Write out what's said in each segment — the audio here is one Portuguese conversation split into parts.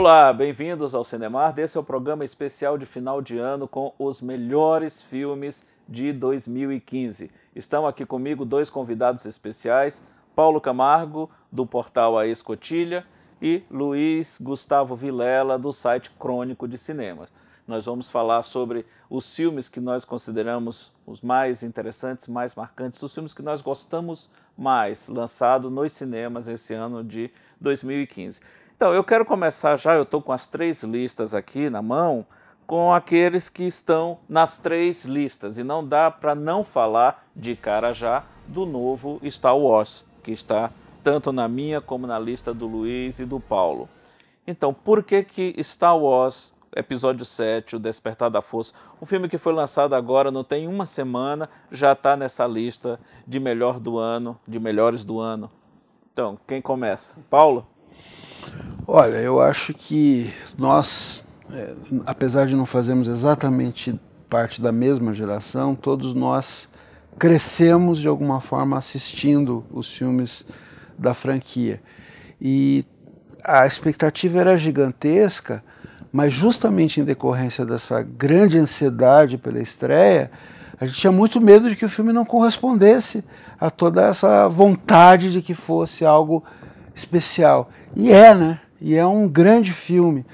Olá, bem-vindos ao Cinemar. Esse é o programa especial de final de ano com os melhores filmes de 2015. Estão aqui comigo dois convidados especiais, Paulo Camargo, do portal A Escotilha, e Luiz Gustavo Vilela, do site Crônico de Cinemas. Nós vamos falar sobre os filmes que nós consideramos os mais interessantes, mais marcantes, os filmes que nós gostamos mais, lançado nos cinemas esse ano de 2015. Então, eu quero começar já, eu estou com as três listas aqui na mão, com aqueles que estão nas três listas. E não dá para não falar de cara já do novo Star Wars, que está tanto na minha como na lista do Luiz e do Paulo. Então, por que que Star Wars Episódio 7, O Despertar da Força, um filme que foi lançado agora, não tem uma semana, já está nessa lista de melhor do ano, de melhores do ano. Então, quem começa? Paulo? Olha, eu acho que nós, é, apesar de não fazermos exatamente parte da mesma geração, todos nós crescemos de alguma forma assistindo os filmes da franquia. E a expectativa era gigantesca, mas justamente em decorrência dessa grande ansiedade pela estreia, a gente tinha muito medo de que o filme não correspondesse a toda essa vontade de que fosse algo especial. E é, né? E é um grande filme.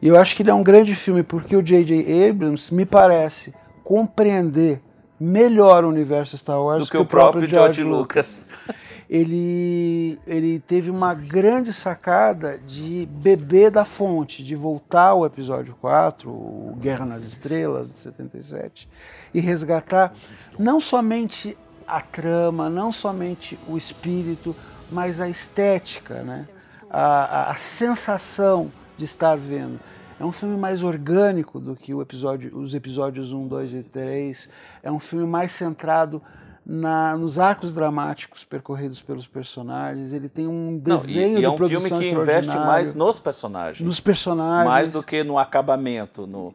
E eu acho que ele é um grande filme porque o J.J. Abrams me parece compreender melhor o universo Star Wars do que, que o próprio, próprio George, George Lucas. Ele, ele teve uma grande sacada de beber da fonte, de voltar ao episódio 4, o Guerra nas Estrelas, de 77, e resgatar não somente a trama, não somente o espírito, mas a estética, né? a, a sensação de estar vendo. É um filme mais orgânico do que episódio, os episódios 1, 2 e 3. É um filme mais centrado na, nos arcos dramáticos percorridos pelos personagens. Ele tem um desenho Não, e, e é um filme que investe mais nos personagens. Nos personagens. Mais do que no acabamento. No,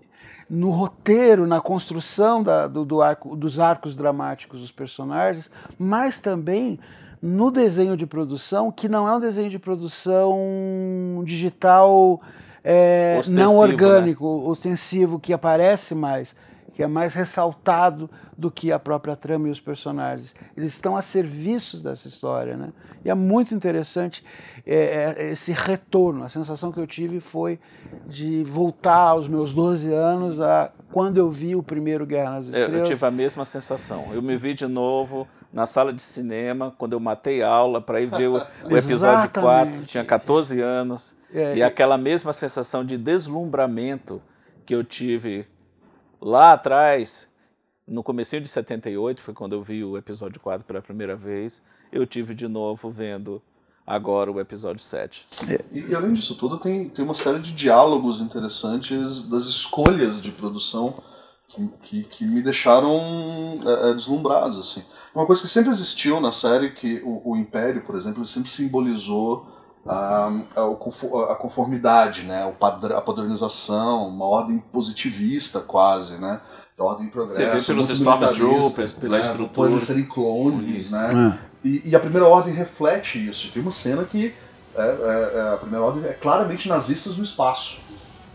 no roteiro, na construção da, do, do arco, dos arcos dramáticos dos personagens, mas também no desenho de produção, que não é um desenho de produção digital é, não né? orgânico, né? ostensivo, que aparece mais, que é mais ressaltado do que a própria trama e os personagens. Eles estão a serviço dessa história, né? E é muito interessante é, é, esse retorno. A sensação que eu tive foi de voltar aos meus 12 anos a quando eu vi o primeiro Guerra nas Estrelas. Eu tive a mesma sensação. Eu me vi de novo na sala de cinema, quando eu matei aula para ir ver o, o episódio 4, tinha 14 anos, é, e é... aquela mesma sensação de deslumbramento que eu tive lá atrás, no começo de 78, foi quando eu vi o episódio 4 pela primeira vez, eu tive de novo vendo agora o episódio 7. É, e, e, além disso tudo, tem, tem uma série de diálogos interessantes das escolhas de produção que, que, que me deixaram é, é, deslumbrados, assim. Uma coisa que sempre existiu na série, que o, o Império, por exemplo, sempre simbolizou a, a, conformidade, né? O padr a padronização, uma ordem positivista quase, né? ordem progresso. Você vê pelos Stormtroopers, pela né? estrutura. Por eles serem clones, isso. né? É. E, e a Primeira Ordem reflete isso. Tem uma cena que é, é, é, a primeira ordem é claramente nazistas no espaço.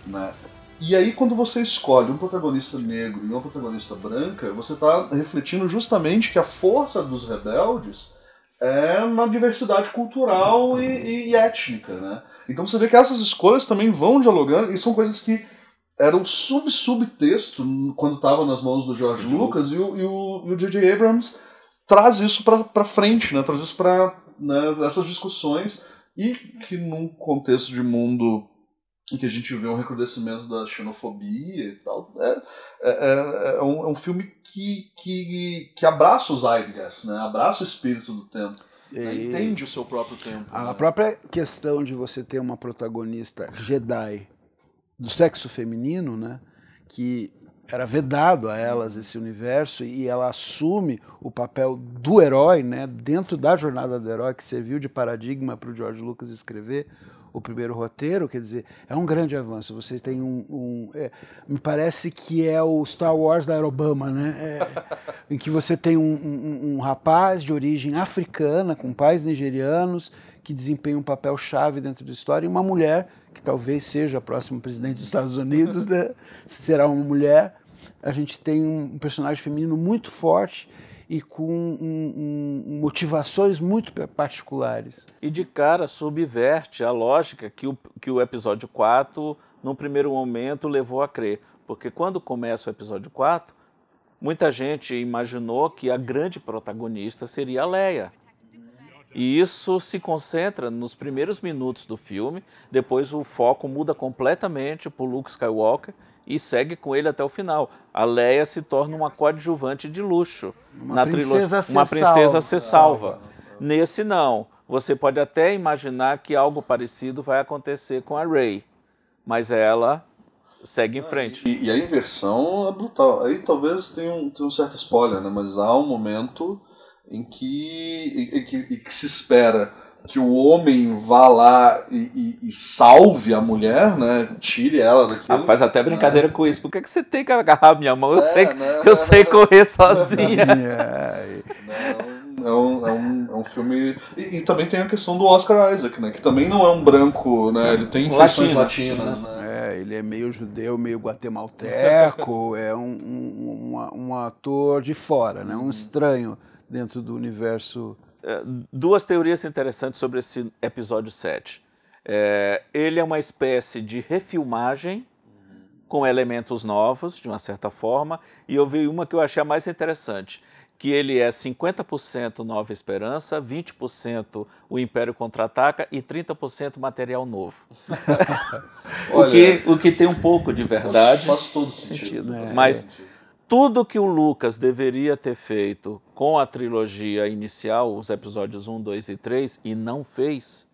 Né? E aí, quando você escolhe um protagonista negro e uma protagonista branca, você está refletindo justamente que a força dos rebeldes é na diversidade cultural e, e, e, étnica, né? Então você vê que essas escolhas também vão dialogando e são coisas que eram sub-subtexto quando estava nas mãos do George Lucas, Lucas, e o J.J. Abrams traz isso para frente, né? Traz isso para né, essas discussões e que num contexto de mundo em que a gente vê um recrudescimento da xenofobia e tal. É, é, é, é, um, é um filme que, que, que abraça os Zeitgeist, né? abraça o espírito do tempo. Né? Entende o seu próprio tempo. A né? própria questão de você ter uma protagonista Jedi do sexo feminino, né? que era vedado a elas esse universo e ela assume o papel do herói, né, dentro da jornada do herói que serviu de paradigma para o George Lucas escrever o primeiro roteiro, quer dizer, é um grande avanço. Vocês têm um. um é, me parece que é o Star Wars da Obama, né? É, em que você tem um, um, um, rapaz de origem africana, com pais nigerianos, que desempenha um papel chave dentro da história, e uma mulher, que talvez seja a próxima presidente dos Estados Unidos, né? será uma mulher. A gente tem um personagem feminino muito forte e com um, um, motivações muito particulares. E de cara subverte a lógica que o, que o episódio 4, num primeiro momento, levou a crer. Porque quando começa o episódio 4, muita gente imaginou que a grande protagonista seria a Leia. E isso se concentra nos primeiros minutos do filme, depois o foco muda completamente para o Luke Skywalker e segue com ele até o final. A Leia se torna uma coadjuvante de luxo uma na trilogia. Uma princesa se salva. Nesse não. Você pode até imaginar que algo parecido vai acontecer com a Rey, mas ela segue em frente. E, e a inversão é brutal. Aí talvez tenha um, tenha um certo spoiler, né? Mas há um momento em que, em, em que, em que se espera que o homem vá lá e, e, e salve a mulher, né? Tire ela daquilo. Ah, faz até brincadeira é. com isso. Por que, é que você tem que agarrar minha mão? Eu, é, sei, né? eu sei correr sozinha. é um, é um, é um filme. E, e, também tem a questão do Oscar Isaac, né? Que também não é um branco, né? Ele tem influências latinas. Né? né? É, ele é meio judeu, meio guatemalteco, é um, um, um, um ator de fora, né? Um estranho dentro do universo é, duas teorias interessantes sobre esse episódio 7. É, ele é uma espécie de refilmagem com elementos novos, de uma certa forma, e eu vi uma que eu achei a mais interessante, que ele é 50% Nova Esperança, 20% O Império Contra-Ataca e 30% material novo. Olha, o, que, o que tem um pouco de verdade. Faz, todo sentido. sentido. É, mas... É, tudo que o Lucas deveria ter feito com a trilogia inicial, os episódios 1, 2 e 3, e não fez,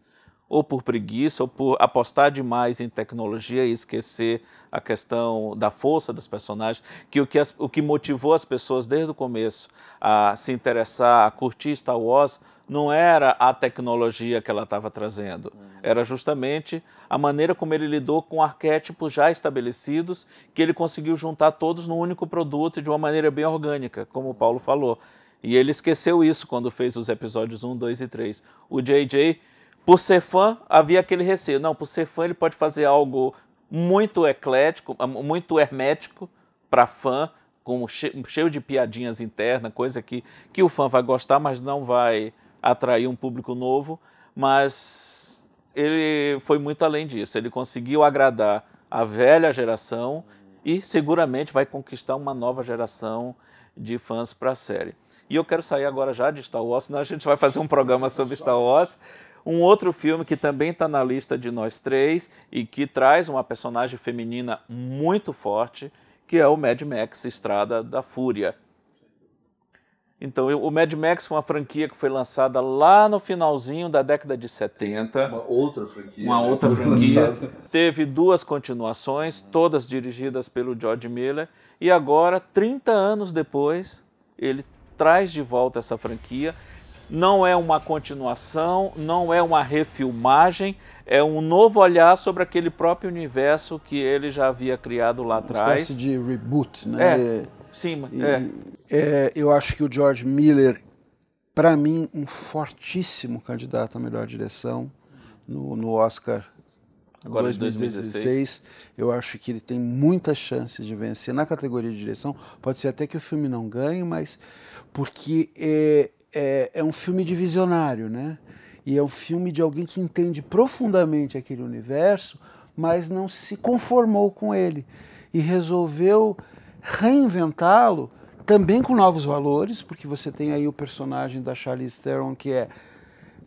ou por preguiça, ou por apostar demais em tecnologia e esquecer a questão da força dos personagens, que o que, as, o que motivou as pessoas desde o começo a se interessar, a curtir Star Wars, não era a tecnologia que ela estava trazendo, uhum. era justamente a maneira como ele lidou com arquétipos já estabelecidos, que ele conseguiu juntar todos num único produto e de uma maneira bem orgânica, como o Paulo falou. E ele esqueceu isso quando fez os episódios 1, 2 e 3. O JJ, por ser fã, havia aquele receio. Não, por ser fã ele pode fazer algo muito eclético, ah, muito hermético para fã, com cheio de piadinhas internas, coisa que, que o fã vai gostar, mas não vai atrair um público novo, mas ele foi muito além disso. Ele conseguiu agradar a velha geração e seguramente vai conquistar uma nova geração de fãs para a série. E eu quero sair agora já de Star Wars, senão a gente vai fazer um programa sobre Star Wars. Um outro filme que também está na lista de nós três e que traz uma personagem feminina muito forte, que é o Mad Max Estrada da Fúria, então, eu, o Mad Max foi uma franquia que foi lançada lá no finalzinho da década de 70. Uma outra franquia. Uma né? outra franquia. Teve duas continuações, todas dirigidas pelo George Miller. E agora, 30 anos depois, ele traz de volta essa franquia. Não é uma continuação, não é uma refilmagem, é um novo olhar sobre aquele próprio universo que ele já havia criado lá atrás. Uma espécie de reboot, né? É e, é. é. eu acho que o George Miller, para mim, um fortíssimo candidato à melhor direção no, no Oscar Agora 2016, 2016. Eu acho que ele tem muitas chances de vencer na categoria de direção. Pode ser até que o filme não ganhe, mas porque é, é, é um filme de visionário, né? E é um filme de alguém que entende profundamente aquele universo, mas não se conformou com ele e resolveu reinventá-lo também com novos valores, porque você tem aí o personagem da Charlize Theron que é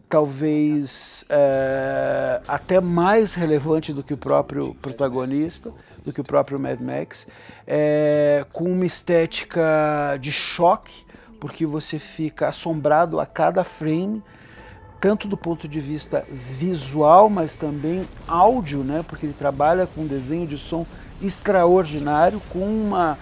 talvez é, até mais relevante do que o próprio protagonista, do que o próprio Mad Max, é, com uma estética de choque, porque você fica assombrado a cada frame, tanto do ponto de vista visual, mas também áudio, né? Porque ele trabalha com desenho de som extraordinário, com uma,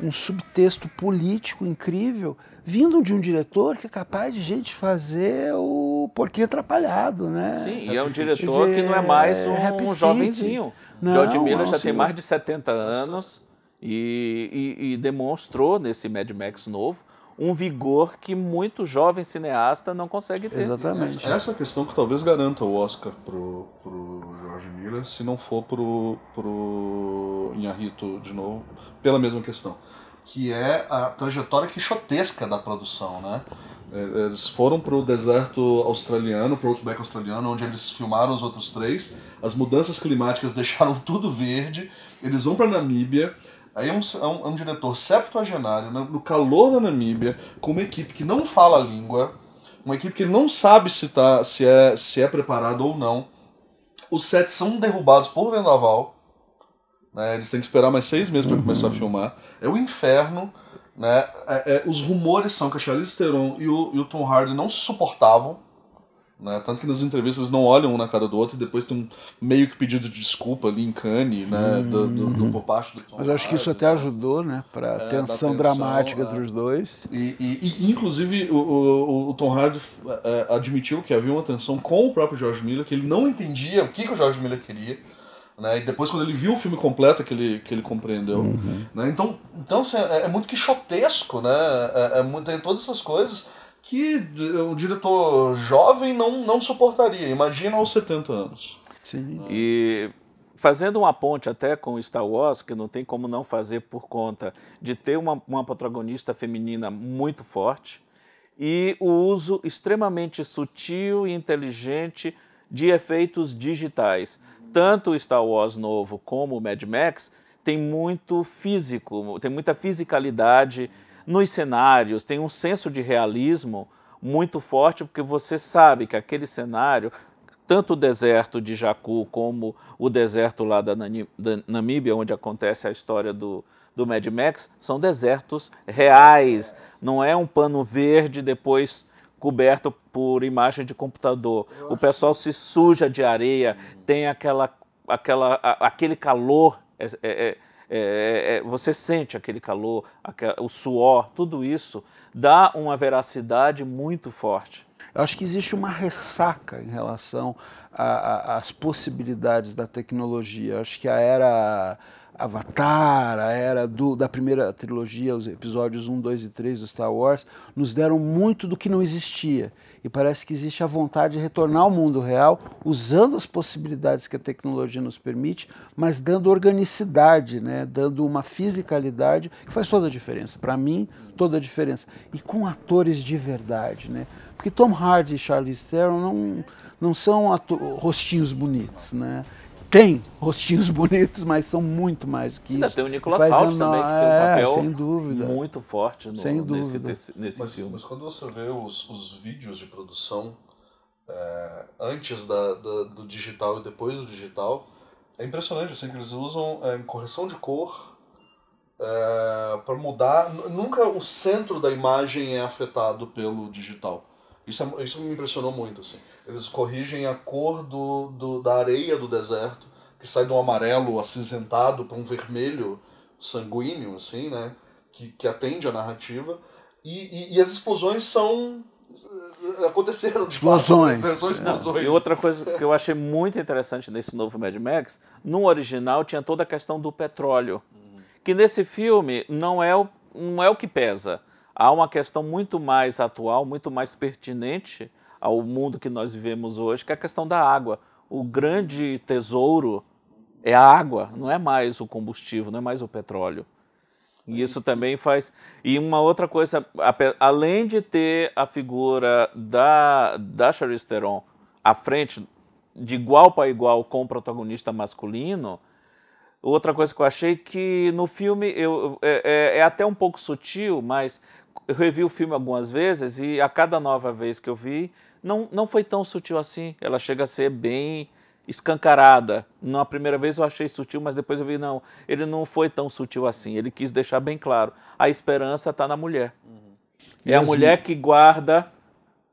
um subtexto político incrível, vindo de um diretor que é capaz de gente fazer o porquê atrapalhado, né? Sim, e é um diretor que não é, é mais um, um jovenzinho. Não, George Miller já tem mais de 70 anos e, e, e demonstrou nesse Mad Max novo um vigor que muito jovem cineasta não consegue ter. Exatamente. Essa, essa é a questão que talvez garanta o Oscar pro, pro Miller, se não for pro, pro Inharito de novo, pela mesma questão. Que é a trajetória quixotesca da produção, né? É, eles foram pro deserto australiano, pro Outback australiano, onde eles filmaram os outros três. As mudanças climáticas deixaram tudo verde. Eles vão pra Namíbia, Aí é um, é um, é um, diretor septuagenário, né, no calor da Namíbia, com uma equipe que não fala a língua, uma equipe que não sabe se, tá, se, é, se é preparado ou não. Os sets são derrubados por vendaval. Né? Eles têm que esperar mais seis meses para uhum. começar a filmar. É o inferno. Né? É, é, os rumores são que a Charlize Theron e o, e o Tom Hardy não se suportavam. Né? Tanto que nas entrevistas eles não olham um na cara do outro e depois tem um meio que pedido de desculpa ali em Cane, né? Hum, do, do, do, por parte do Tom Mas acho Hardy, que isso até né? ajudou, né? Pra é, tensão, tensão dramática entre é. os dois. E, e, e inclusive, o, o, o, Tom Hardy é, admitiu que havia uma tensão com o próprio George Miller, que ele não entendia o que, que o George Miller queria. Né? E depois, quando ele viu o filme completo, que ele, que ele compreendeu. Uhum. Né? Então, então assim, é, é, muito quixotesco, né? É, é, tem todas essas coisas que um diretor jovem não, não suportaria. Imagina aos 70 anos. Sim. Ah. E fazendo uma ponte até com Star Wars, que não tem como não fazer por conta de ter uma, uma protagonista feminina muito forte e o uso extremamente sutil e inteligente de efeitos digitais. Tanto o Star Wars novo como o Mad Max tem muito físico, tem muita fisicalidade nos cenários, tem um senso de realismo muito forte, porque você sabe que aquele cenário, tanto o deserto de Jacu como o deserto lá da, Nani, da Namíbia, onde acontece a história do, do Mad Max, são desertos reais, não é um pano verde depois coberto por imagem de computador. O pessoal se suja de areia, uhum. tem aquela, aquela, aquele calor é, é, é é, é, é, você sente aquele calor, o suor, tudo isso dá uma veracidade muito forte. Eu acho que existe uma ressaca em relação às possibilidades da tecnologia. Eu acho que a era Avatar, a era do, da primeira trilogia, os episódios 1, 2 e 3 do Star Wars, nos deram muito do que não existia. E parece que existe a vontade de retornar ao mundo real, usando as possibilidades que a tecnologia nos permite, mas dando organicidade, né? dando uma fisicalidade que faz toda a diferença. Para mim, toda a diferença. E com atores de verdade. Né? Porque Tom Hardy e Charlize Theron não, não são rostinhos bonitos. Né? tem rostinhos bonitos, mas são muito mais que Ainda isso. Ainda tem o Nicolas Hoult também, que tem um é, papel é, muito forte no, sem dúvida. nesse, nesse mas, filme. Mas quando você vê os, os vídeos de produção é, antes da, da, do digital e depois do digital, é impressionante assim, que eles usam é, correção de cor é, para mudar. Nunca o centro da imagem é afetado pelo digital. Isso, é, isso me impressionou muito. Assim eles corrigem a cor do, do, da areia do deserto, que sai de um amarelo acinzentado para um vermelho sanguíneo, assim, né? Que, que atende a narrativa. E, e, e as explosões são. Eh, aconteceram explosões. É. explosões. E outra coisa que eu achei muito interessante nesse novo Mad Max: no original tinha toda a questão do petróleo, que nesse filme não é, o, não é o que pesa. Há uma questão muito mais atual, muito mais pertinente, ao mundo que nós vivemos hoje, que é a questão da água. O grande tesouro é a água, não é mais o combustível, não é mais o petróleo. E isso também faz. E uma outra coisa, além de ter a figura da, da Charisteron Theron à frente, de igual para igual com o protagonista masculino, outra coisa que eu achei que no filme eu, é, é, é até um pouco sutil, mas eu revi o filme algumas vezes e a cada nova vez que eu vi, não, não foi tão sutil assim. Ela chega a ser bem escancarada. Na primeira vez eu achei sutil, mas depois eu vi, não, ele não foi tão sutil assim. Ele quis deixar bem claro. A esperança está na mulher. Uhum. É Mesmo? a mulher que guarda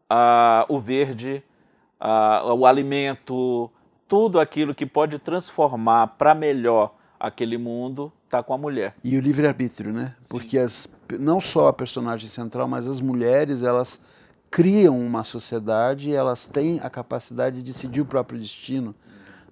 ah, o verde, ah, o alimento, tudo aquilo que pode transformar para melhor aquele mundo está com a mulher. E o livre-arbítrio, né? Sim. Porque as, não só a personagem central, mas as mulheres, elas criam uma sociedade, e elas têm a capacidade de decidir o próprio destino.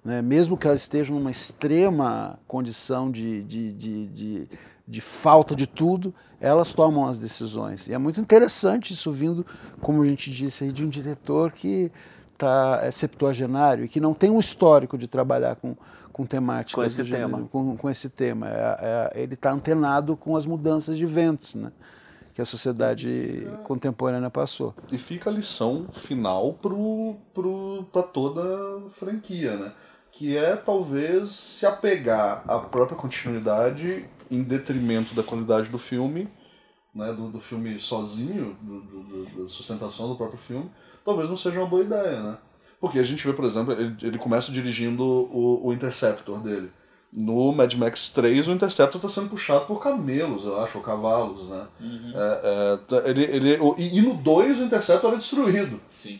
Né? Mesmo que elas estejam numa extrema condição de, de, de, de, de falta de tudo, elas tomam as decisões. E é muito interessante isso vindo, como a gente disse, aí, de um diretor que tá, é septuagenário e que não tem um histórico de trabalhar com, com temática. Com esse tema. Com, com esse tema. É, é, ele está antenado com as mudanças de ventos. Né? que a sociedade contemporânea passou. E fica a lição final para pro, pro, toda a franquia, né? Que é talvez se apegar à própria continuidade em detrimento da qualidade do filme, né? Do, do filme sozinho, do, do, da sustentação do próprio filme, talvez não seja uma boa ideia, né? Porque a gente vê, por exemplo, ele, ele começa dirigindo o, o Interceptor dele no Mad Max 3, o Interceptor está sendo puxado por camelos, eu acho, ou cavalos, né? Uhum. É, é, ele, ele, e, no 2, o Interceptor era destruído. Sim.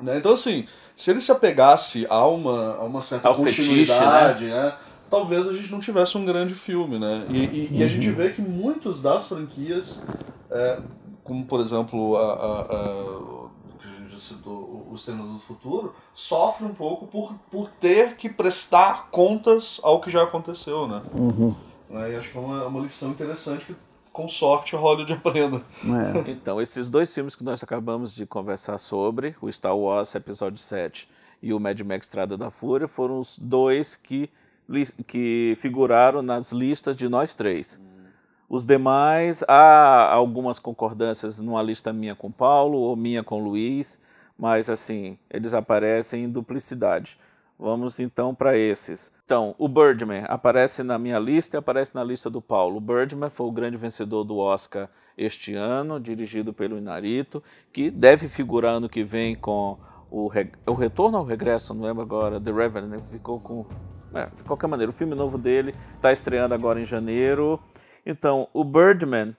Né? Então, assim, se ele se apegasse a uma, a uma certa Ao continuidade, fetiche, né? né? talvez a gente não tivesse um grande filme, né? E, e, uhum. e a gente uhum. vê que muitos das franquias, é, como por exemplo a, a, a disse, do, o Senhor do Futuro, sofre um pouco por, por ter que prestar contas ao que já aconteceu, né? Uhum. E acho que é uma, uma lição interessante que, com sorte, Hollywood aprenda. É. então, esses dois filmes que nós acabamos de conversar sobre, o Star Wars Episódio 7 e o Mad Max Estrada da Fúria, foram os dois que, que figuraram nas listas de nós três. Os demais, há algumas concordâncias numa lista minha com Paulo ou minha com Luiz, mas assim, eles aparecem em duplicidade. Vamos então para esses. Então, o Birdman aparece na minha lista e aparece na lista do Paulo. O Birdman foi o grande vencedor do Oscar este ano, dirigido pelo Inarito, que deve figurar ano que vem com o, re... o Retorno ao Regresso, não lembro agora, The Revenant, né, ficou com... É, de qualquer maneira, o filme novo dele está estreando agora em janeiro então, o Birdman,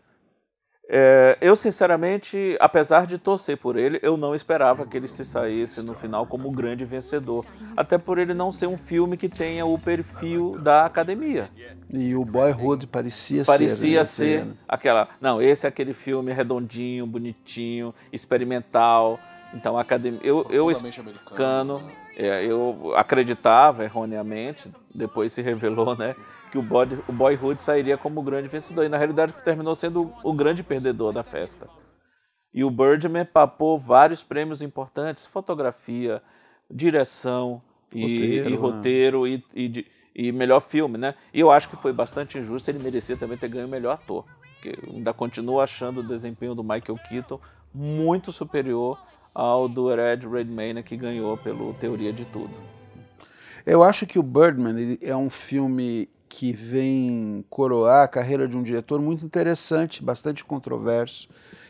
é, eu sinceramente, apesar de torcer por ele, eu não esperava que ele se saísse no final como o grande vencedor. Até por ele não ser um filme que tenha o perfil da academia. E o Boyhood parecia, parecia ser. Parecia né, ser aquela. Não, esse é aquele filme redondinho, bonitinho, experimental. Então, academia. Eu, eu americano, é, eu acreditava erroneamente, depois se revelou, né? que o, boy, o Boyhood sairia como o grande vencedor. E na realidade terminou sendo o grande perdedor da festa. E o Birdman papou vários prêmios importantes: fotografia, direção e roteiro, e, né? roteiro, e, e, e melhor filme, né? E eu acho que foi bastante injusto. Ele merecia também ter ganho o melhor ator. Porque ainda continuo achando o desempenho do Michael Keaton muito superior ao do Red Redmayne que ganhou pelo Teoria de Tudo. Eu acho que o Birdman é um filme que vem coroar a carreira de um diretor muito interessante, bastante controverso.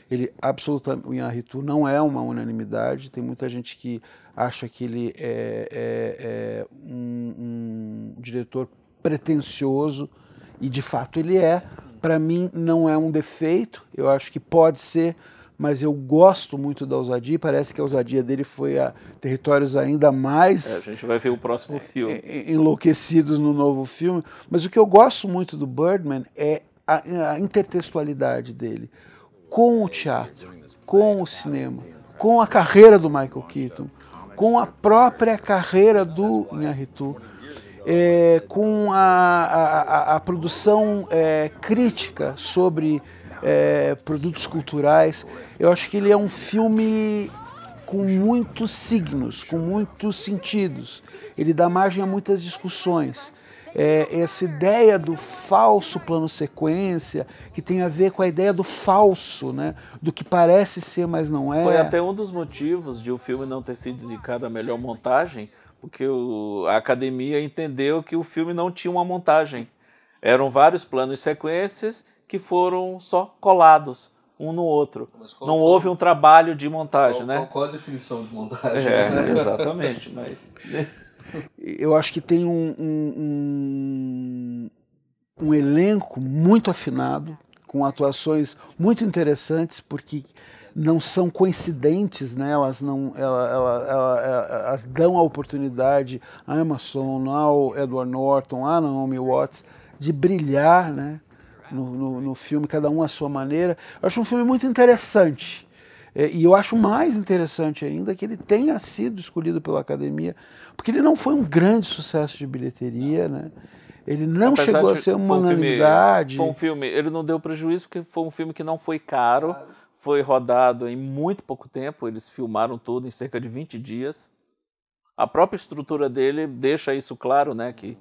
Ele absolutamente, o Inharritu não é uma unanimidade. Tem muita gente que acha que ele é, é, é um, um diretor pretensioso e de fato ele é. Para mim não é um defeito. Eu acho que pode ser mas eu gosto muito da ousadia e parece que a ousadia dele foi a territórios ainda mais. É, a gente vai ver o próximo é, filme. É, é, enlouquecidos no novo filme. Mas o que eu gosto muito do Birdman é a, a intertextualidade dele com o teatro, com o cinema, com a carreira do Michael Keaton, com a própria carreira do Inharitu. É, com a, a, a, a produção é, crítica sobre é, produtos culturais. Eu acho que ele é um filme com muitos signos, com muitos sentidos. Ele dá margem a muitas discussões. É, essa ideia do falso plano sequência, que tem a ver com a ideia do falso, né? do que parece ser, mas não é. Foi até um dos motivos de o filme não ter sido indicado à melhor montagem, porque o, a academia entendeu que o filme não tinha uma montagem. Eram vários planos e sequências que foram só colados um no outro. não houve um trabalho de montagem, qual, né? Qual, a definição de montagem? É, né? exatamente, mas... Né? Eu acho que tem um, um, um, um elenco muito afinado, com atuações muito interessantes, porque não são coincidentes, né? elas, não, ela, ela, ela, elas dão a oportunidade a Emerson, ao Edward Norton, a Naomi Watts, de brilhar, né? no, no, né? no filme, cada um à sua maneira. Eu acho um filme muito interessante. É, e eu acho mais interessante ainda que ele tenha sido escolhido pela academia, porque ele não foi um grande sucesso de bilheteria, né? Ele não Apesar chegou a ser uma unanimidade. foi um filme, ele não deu prejuízo porque foi um filme que não foi caro, foi rodado em muito pouco tempo, eles filmaram tudo em cerca de 20 dias. A própria estrutura dele deixa isso claro, né, que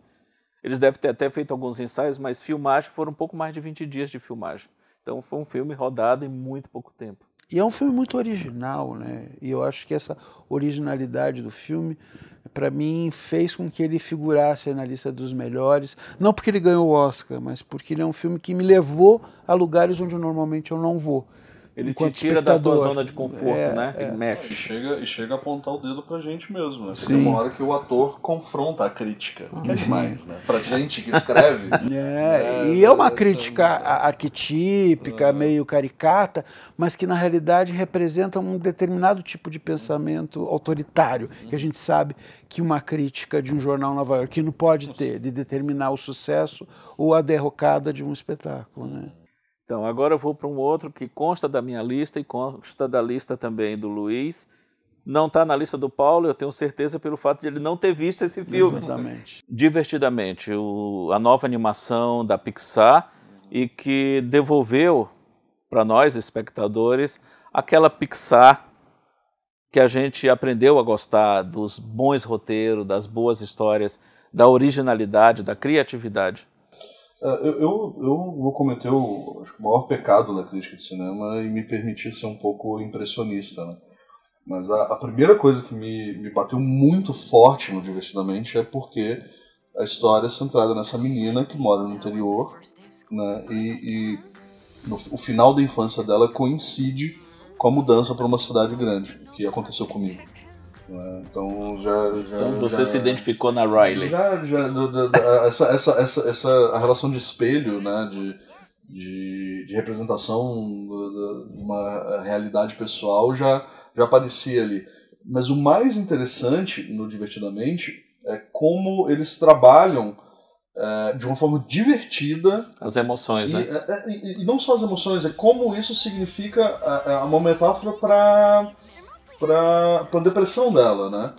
eles devem ter até feito alguns ensaios, mas filmagem foram um pouco mais de 20 dias de filmagem. Então foi um filme rodado em muito pouco tempo. E é um filme muito original, né? E eu acho que essa originalidade do filme, para mim, fez com que ele figurasse na lista dos melhores. Não porque ele ganhou o Oscar, mas porque ele é um filme que me levou a lugares onde normalmente eu não vou. Ele te tira da tua zona de conforto, é, né? Ele é. mexe. E chega, e chega a apontar o dedo pra gente mesmo, né? Tem uma hora que o ator confronta a crítica. Uhum. Que é demais, né? Pra gente que escreve. é, né? e é uma crítica arquetípica, é. meio caricata, mas que na realidade representa um determinado tipo de pensamento autoritário, que a gente sabe que uma crítica de um jornal nova não pode Nossa. ter, de determinar o sucesso ou a derrocada de um espetáculo, né? Então, agora eu vou para um outro que consta da minha lista e consta da lista também do Luiz. Não está na lista do Paulo, eu tenho certeza pelo fato de ele não ter visto esse filme. Exatamente. Divertidamente, o, a nova animação da Pixar e que devolveu para nós, espectadores, aquela Pixar que a gente aprendeu a gostar dos bons roteiros, das boas histórias, da originalidade, da criatividade. É, eu, eu, eu vou cometer o, acho, o maior pecado da crítica de cinema e me permitir ser um pouco impressionista. Né? Mas a, a, primeira coisa que me, me bateu muito forte no Divertidamente é porque a história é centrada nessa menina que mora no interior né? e, e no, o final da infância dela coincide com a mudança para uma cidade grande, que aconteceu comigo. Né? Então já, já então você já, se identificou na Riley. Já, já essa, essa, essa, essa a relação de espelho, né? De, de, de representação de uma realidade pessoal já, já aparecia ali. Mas o mais interessante no Divertidamente é como eles trabalham é, de uma forma divertida. As emoções, e, né? É, é, e, não só as emoções, é como isso significa a uma metáfora para pra, pra depressão dela, né?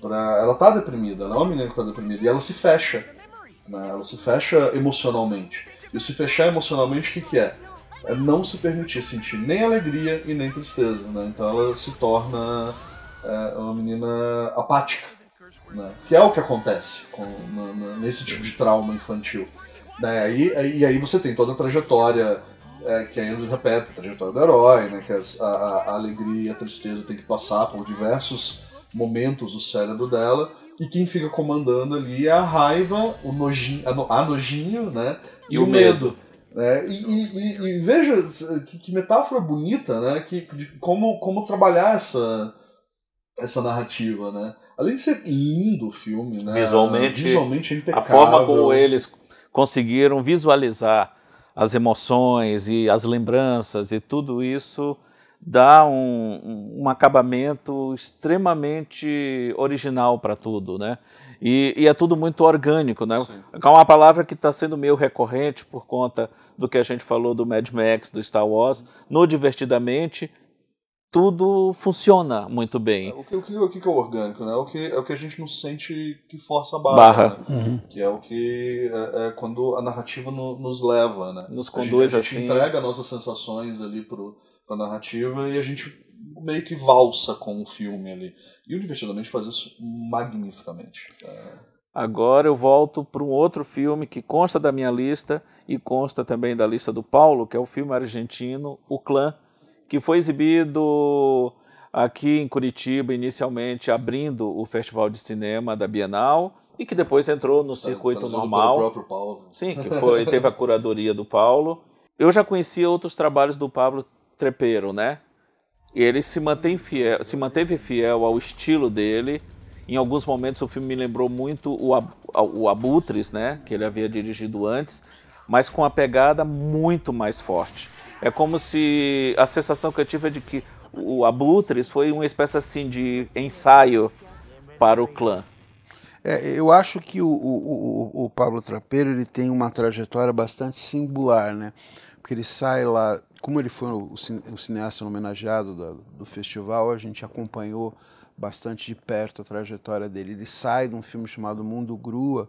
Pra, ela tá deprimida, ela é uma menina que tá deprimida, e ela se fecha. Né? Ela se fecha emocionalmente. E se fechar emocionalmente, o que, que é? É não se permitir sentir nem alegria e nem tristeza, né? Então ela se torna é, uma menina apática, né? Que é o que acontece com, na, na, nesse tipo de trauma infantil. Né? E, e aí você tem toda a trajetória é, que a Enzo repete a trajetória do herói, né? Que a, a, alegria e a tristeza tem que passar por diversos momentos do cérebro dela. E quem fica comandando ali é a raiva, o nojinho, a, no, a nojinho, né? E, e o medo. medo. Né, e, e, e, veja que, que, metáfora bonita, né? Que, como, como trabalhar essa, essa narrativa, né? Além de ser lindo o filme, né? Visualmente, visualmente é impecável. A forma como eles conseguiram visualizar as emoções e as lembranças e tudo isso dá um, um acabamento extremamente original para tudo, né? E, e, é tudo muito orgânico, né? Sim. É uma palavra que está sendo meio recorrente por conta do que a gente falou do Mad Max, do Star Wars, no Divertidamente, tudo funciona muito bem. É, o que, o que, o que é o orgânico, né? O que, é o que a gente não sente que força a barra. barra. Né? Uhum. Que é o que é, é quando a narrativa no, nos leva, né? Nos conduz a gente, a gente assim. entrega nossas sensações ali pro, pra narrativa e a gente meio que valsa com o filme ali. E o Divertidamente faz isso magnificamente. É... Agora eu volto para um outro filme que consta da minha lista e consta também da lista do Paulo, que é o filme argentino O Clã, que foi exibido aqui em Curitiba inicialmente, abrindo o Festival de Cinema da Bienal e que depois entrou no tá, tá circuito normal. Pelo próprio Paulo. Né? Sim, que foi teve a curadoria do Paulo. Eu já conhecia outros trabalhos do Pablo Trepeiro, né? E ele se mantém fiel, se manteve fiel ao estilo dele. Em alguns momentos o filme me lembrou muito o, o Abutres, né? Que ele havia dirigido antes, mas com a pegada muito mais forte. É como se a sensação que eu tive é de que o Abutres foi uma espécie assim de ensaio para o clã. É, eu acho que o, o, o, Pablo Trapeiro ele tem uma trajetória bastante singular, né? Porque ele sai lá, como ele foi o, o cineasta homenageado do, do festival, a gente acompanhou bastante de perto a trajetória dele. Ele sai de um filme chamado Mundo Grua,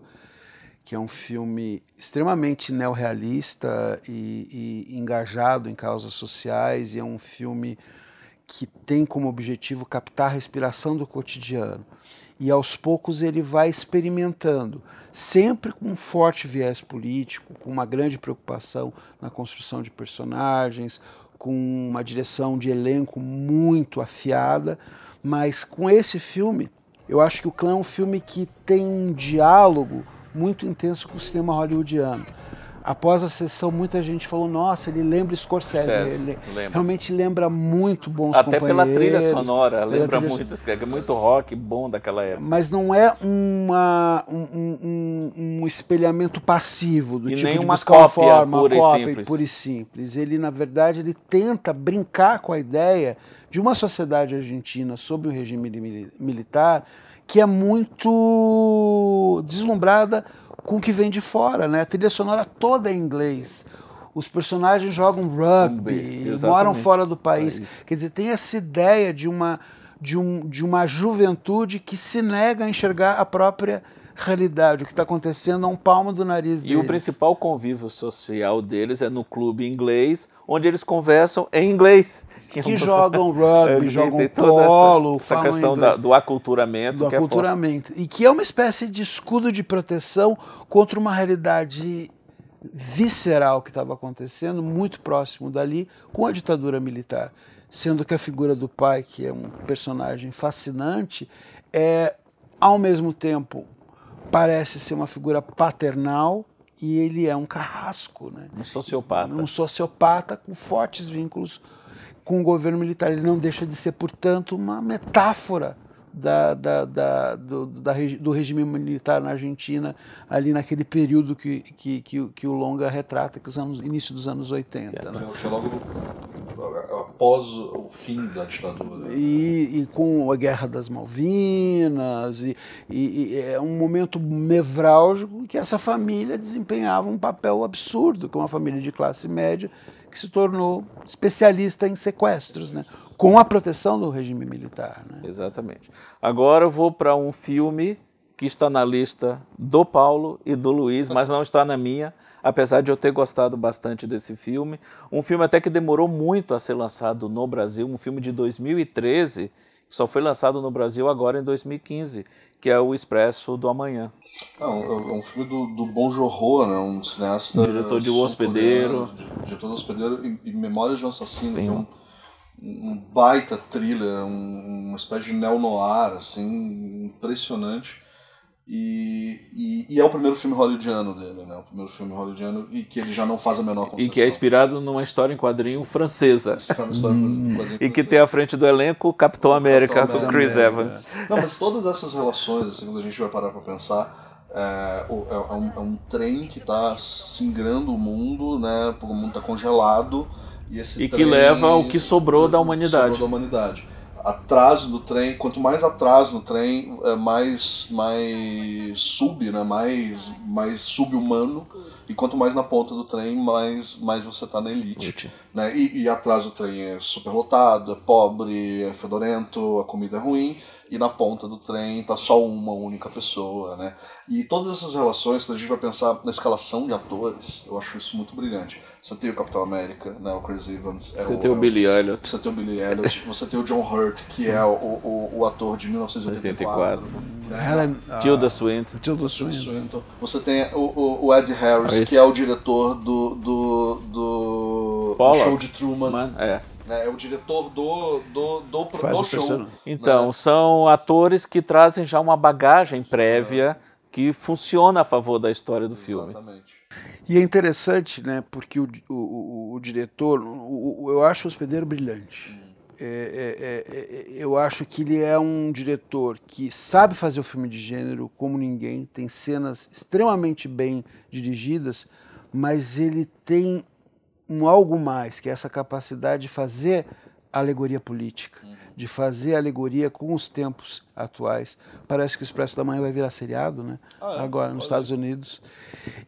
que é um filme extremamente neorrealista e, e engajado em causas sociais, e é um filme que tem como objetivo captar a respiração do cotidiano. E aos poucos ele vai experimentando, sempre com um forte viés político, com uma grande preocupação na construção de personagens, com uma direção de elenco muito afiada, mas com esse filme, eu acho que o Clã é um filme que tem um diálogo muito intenso com o cinema hollywoodiano. Após a sessão, muita gente falou: Nossa, ele lembra Scorsese. ele lembra. realmente lembra muito bom Até pela trilha sonora, lembra trilha... muito, é muito rock bom daquela época. Mas não é uma, um, um, um espelhamento passivo do e tipo nem de uma cópia, forma, pura, cópia, e simples. pura e simples. Ele, na verdade, ele tenta brincar com a ideia de uma sociedade argentina sob o regime militar que é muito deslumbrada com o que vem de fora, né? A trilha sonora toda é em inglês. Os personagens jogam rugby, moram fora do país. É Quer dizer, tem essa ideia de uma, de, um, de uma juventude que se nega a enxergar a própria realidade. O que está acontecendo é um palmo do nariz e deles. E o principal convívio social deles é no clube inglês, onde eles conversam em inglês. Que, que jogam rugby, jogam polo. Essa, essa questão da, do aculturamento. Do que é aculturamento. É e que é uma espécie de escudo de proteção contra uma realidade visceral que estava acontecendo, muito próximo dali, com a ditadura militar. Sendo que a figura do pai, que é um personagem fascinante, é ao mesmo tempo parece ser uma figura paternal e ele é um carrasco, né? Um sociopata. Um sociopata com fortes vínculos com o governo militar. Ele não deixa de ser, portanto, uma metáfora da, da, da, do, da, do regime militar na Argentina, ali naquele período que, que, que, que o Longa retrata, que os anos, início dos anos 80. É, né? É logo após o fim da ditadura. Né? E, e com a Guerra das Malvinas, e, e, e é um momento nevrálgico em que essa família desempenhava um papel absurdo, que é uma família de classe média que se tornou especialista em sequestros, né? com a proteção do regime militar. Né? Exatamente. Agora eu vou para um filme que está na lista do Paulo e do Luiz, mas não está na minha, apesar de eu ter gostado bastante desse filme. Um filme até que demorou muito a ser lançado no Brasil, um filme de 2013, que só foi lançado no Brasil agora em 2015, que é o Expresso do Amanhã. É um, é um filme do, do Bon né? um cineasta... Diretor de O né? Hospedeiro. Diretor do Hospedeiro e, e Memórias de um Assassino, Sim. que é um um baita thriller, um, uma espécie de neo-noir, assim, impressionante. E, e, e, é o primeiro filme hollywoodiano dele, né? O primeiro filme hollywoodiano e que ele já não faz a menor concessão. E que é inspirado numa história em quadrinho francesa. É e que tem à frente do elenco Capitão América, Capitão América com Chris é. Evans. Não, mas todas essas relações, assim, quando a gente vai parar para pensar, é, é, é, um, é, um, trem que está singrando o mundo, né? O mundo está congelado e, e que leva ao que sobrou é, da humanidade. Sobrou da humanidade. Atraso do trem, quanto mais atraso no trem, é mais, mais sub, né? mais, mais sub-humano. E quanto mais na ponta do trem, mais, mais você está na elite. Né? E, e atrás do trem é superlotado, é pobre, é fedorento, a comida é ruim e na ponta do trem tá só uma única pessoa, né? E todas essas relações, quando a gente vai pensar na escalação de atores, eu acho isso muito brilhante. Você tem o Capitão América, né? O Chris Evans. É você o, tem o Billy Elliot. Você tem o Billy Elliot. você tem o John Hurt, que é o, o, o ator de 1984. 84. Helen, uh, Tilda Swinton. Tilda Swinton. Você tem o, o, Ed Harris, é que é o diretor do, do, do show de Truman. Man, é. Né, é, o diretor do, do, do, Faz do show. personagem. Né? Então, né? são atores que trazem já uma bagagem prévia é. que funciona a favor da história do Exatamente. filme. Exatamente. E é interessante, né? Porque o, o, o, o diretor, eu acho o Hospedeiro brilhante. É é, é, é, é, eu acho que ele é um diretor que sabe fazer o filme de gênero como ninguém, tem cenas extremamente bem dirigidas, mas ele tem um algo mais, que é essa capacidade de fazer alegoria política. Uhum de fazer alegoria com os tempos atuais. Parece que o Expresso da Manhã vai virar seriado, né? Ah, é. Agora, nos Estados Unidos.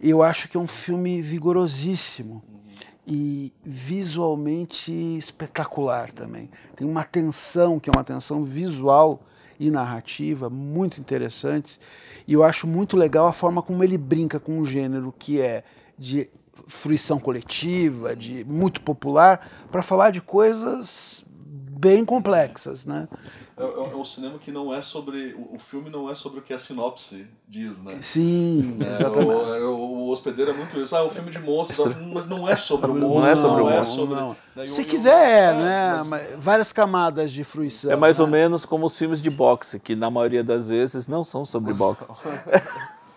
eu acho que é um filme vigorosíssimo uhum. e visualmente espetacular também. Tem uma tensão, que é uma tensão visual e narrativa muito interessantes. E eu acho muito legal a forma como ele brinca com um gênero que é de fruição coletiva, de muito popular, para falar de coisas bem complexas, né? É, é, é, um cinema que não é sobre. O filme não é sobre o que a sinopse diz, né? Sim, é, exatamente. É, o, o, hospedeiro é muito isso. Ah, é um filme de monstros, mas não é sobre o monstro. Não é sobre o monstro. É sobre, não. Né, Se quiser, monstro, né? Mas... Várias camadas de fruição. É mais né? ou menos como os filmes de boxe, que na maioria das vezes não são sobre boxe.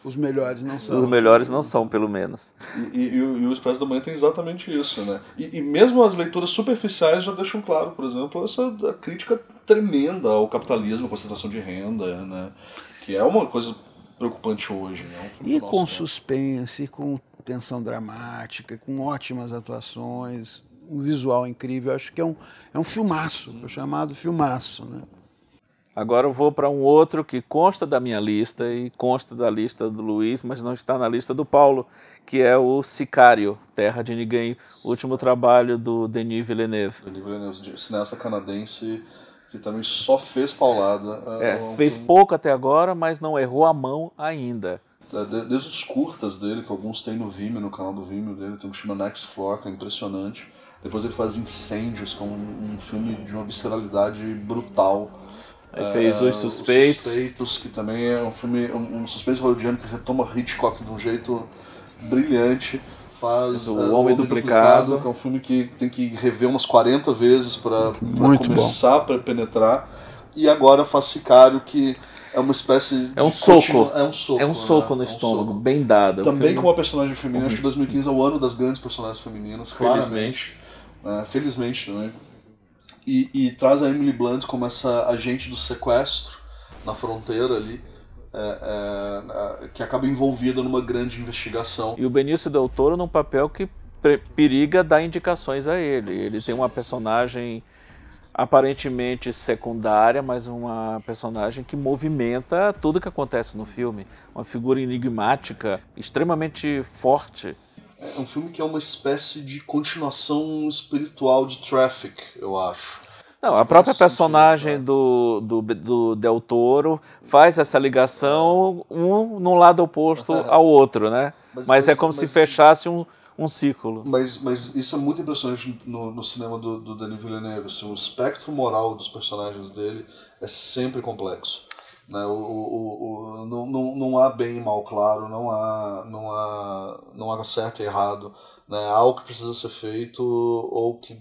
Os melhores não são. Os melhores não são, pelo menos. E, e, e o Expresso da Manhã tem exatamente isso, né? E, e, mesmo as leituras superficiais já deixam claro, por exemplo, essa crítica tremenda ao capitalismo, concentração de renda, né? Que é uma coisa preocupante hoje. Né? É um e com tempo. suspense, com tensão dramática, com ótimas atuações, um visual incrível. Eu acho que é um, é um filmaço, foi chamado filmaço, né? Agora eu vou para um outro que consta da minha lista e consta da lista do Luiz, mas não está na lista do Paulo, que é o Sicário, Terra de Ninguém, último trabalho do Denis Villeneuve. Denis Villeneuve, cineasta canadense que também só fez paulada. É, é, é um... fez pouco até agora, mas não errou a mão ainda. É, desde os curtas dele, que alguns tem no Vimeo, no canal do Vimeo dele, tem um que chama Next Floor, que é impressionante. Depois ele faz Incêndios, que é um, um filme de uma visceralidade brutal. Aí fez ah, Os Suspeitos. Suspeitos, que também é um filme, um, um suspeito hollywoodiano que retoma Hitchcock de um jeito brilhante. Faz O é, Homem, Homem Duplicado. Duplicado. que é um filme que tem que rever umas 40 vezes para começar para penetrar. E agora faz Sicário, que é uma espécie. É um soco. É um soco. É um né? soco né? no é um estômago, soco. bem dada. É também filme... com uma personagem feminina. Uhum. Acho que 2015 é o ano das grandes personagens femininas, Felizmente. claramente. É, felizmente também. Né? e, e traz a Emily Blunt como essa agente do sequestro na fronteira ali. É, é, é que acaba envolvida numa grande investigação. E o Benício Del Toro num papel que periga dar indicações a ele. Ele tem uma personagem aparentemente secundária, mas uma personagem que movimenta tudo que acontece no filme. Uma figura enigmática, extremamente forte é, é um filme que é uma espécie de continuação espiritual de Traffic, eu acho. Não, a própria personagem é. do, do, do Del Toro faz essa ligação um num lado oposto ao outro, né? Mas, mas é como mas, se fechasse um, um ciclo. Mas, mas isso é muito impressionante no, no cinema do, do Denis Villeneuve. Assim, o espectro moral dos personagens dele é sempre complexo. Né? O, o, o, não, não, não há bem e mal claro, não há, não há, não há certo e errado. Né? Há o que precisa ser feito ou que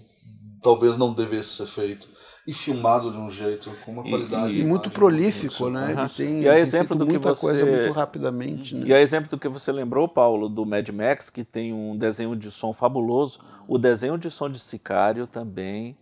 talvez não devesse ser feito e filmado de um jeito com uma qualidade e, e muito prolífico, né? Uhum. Tem, e é exemplo do que muita você coisa muito rapidamente, né? E é exemplo do que você lembrou, Paulo, do Mad Max que tem um desenho de som fabuloso. O desenho de som de Sicário também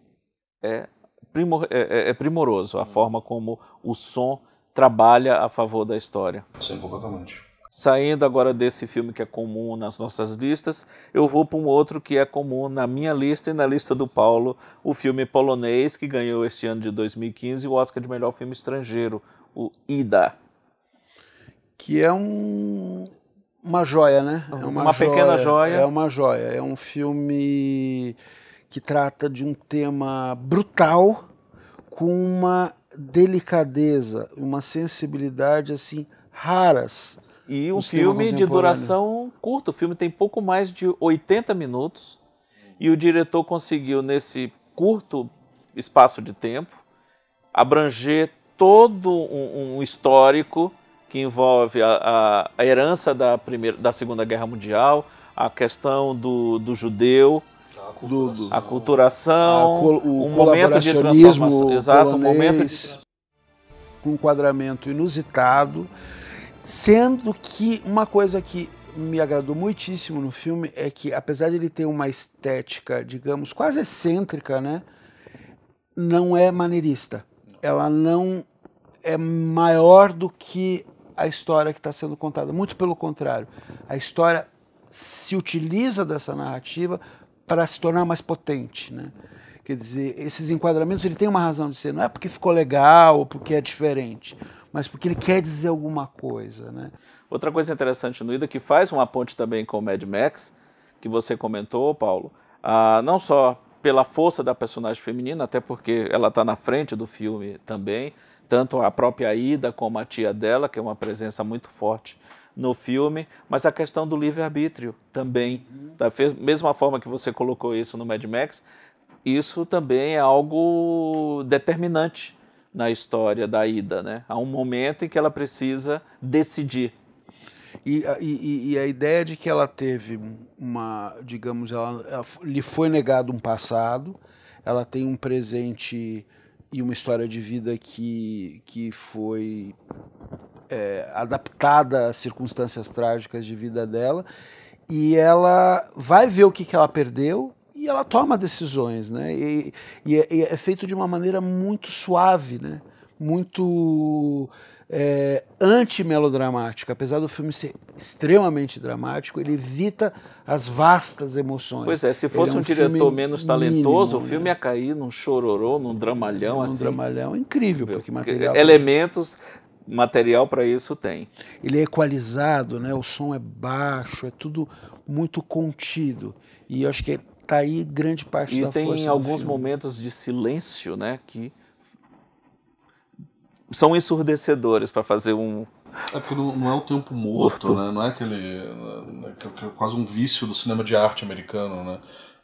é, primor... é, é, é primoroso, a forma como o som trabalha a favor da história. Sim, completamente. Saindo agora desse filme que é comum nas nossas listas, eu vou para um outro que é comum na minha lista e na lista do Paulo, o filme polonês que ganhou este ano de 2015 o Oscar de melhor filme estrangeiro, o Ida. Que é um, uma joia, né? É uma, uma joia, pequena joia. É uma joia. É um filme que trata de um tema brutal com uma delicadeza, uma sensibilidade assim raras. E um filme de duração curta, o filme tem pouco mais de 80 minutos e o diretor conseguiu nesse curto espaço de tempo abranger todo um, um histórico que envolve a, a, herança da primeira, da Segunda Guerra Mundial, a questão do, do judeu, a culturação, a col, o um momento de transformação, exato, um momento de... um enquadramento inusitado, sendo que uma coisa que me agradou muitíssimo no filme é que apesar de ele ter uma estética, digamos, quase excêntrica, né, não é maneirista. Ela não é maior do que a história que está sendo contada. Muito pelo contrário, a história se utiliza dessa narrativa para se tornar mais potente, né? Quer dizer, esses enquadramentos ele tem uma razão de ser, não é porque ficou legal ou porque é diferente, mas porque ele quer dizer alguma coisa, né? Outra coisa interessante no Ida que faz uma ponte também com o Mad Max, que você comentou, Paulo, ah, não só pela força da personagem feminina, até porque ela está na frente do filme também, tanto a própria Ida como a tia dela, que é uma presença muito forte no filme, mas a questão do livre-arbítrio também. Da tá? mesma forma que você colocou isso no Mad Max, isso também é algo determinante na história da Ida, né? Há um momento em que ela precisa decidir. E, e, e a ideia de que ela teve uma, digamos, ela, ela, lhe foi negado um passado, ela tem um presente e uma história de vida que, que foi é, adaptada às circunstâncias trágicas de vida dela e ela vai ver o que, que ela perdeu e ela toma decisões, né? E, e, é, e é feito de uma maneira muito suave, né? Muito é, anti-melodramática. Apesar do filme ser extremamente dramático, ele evita as vastas emoções. Pois é, se fosse é um, um, diretor menos talentoso, mínimo, o filme né? ia cair num chororô, num dramalhão. um assim. dramalhão incrível, porque material... Elementos material para isso tem. Ele é equalizado, né? O som é baixo, é tudo muito contido. E eu acho que tá aí grande parte e da força. E tem alguns momentos de silêncio, né, que são ensurdecedores para fazer um é porque não, não, é o tempo morto, morto. né? Não é aquele. É, é, é quase um vício do cinema de arte americano, né?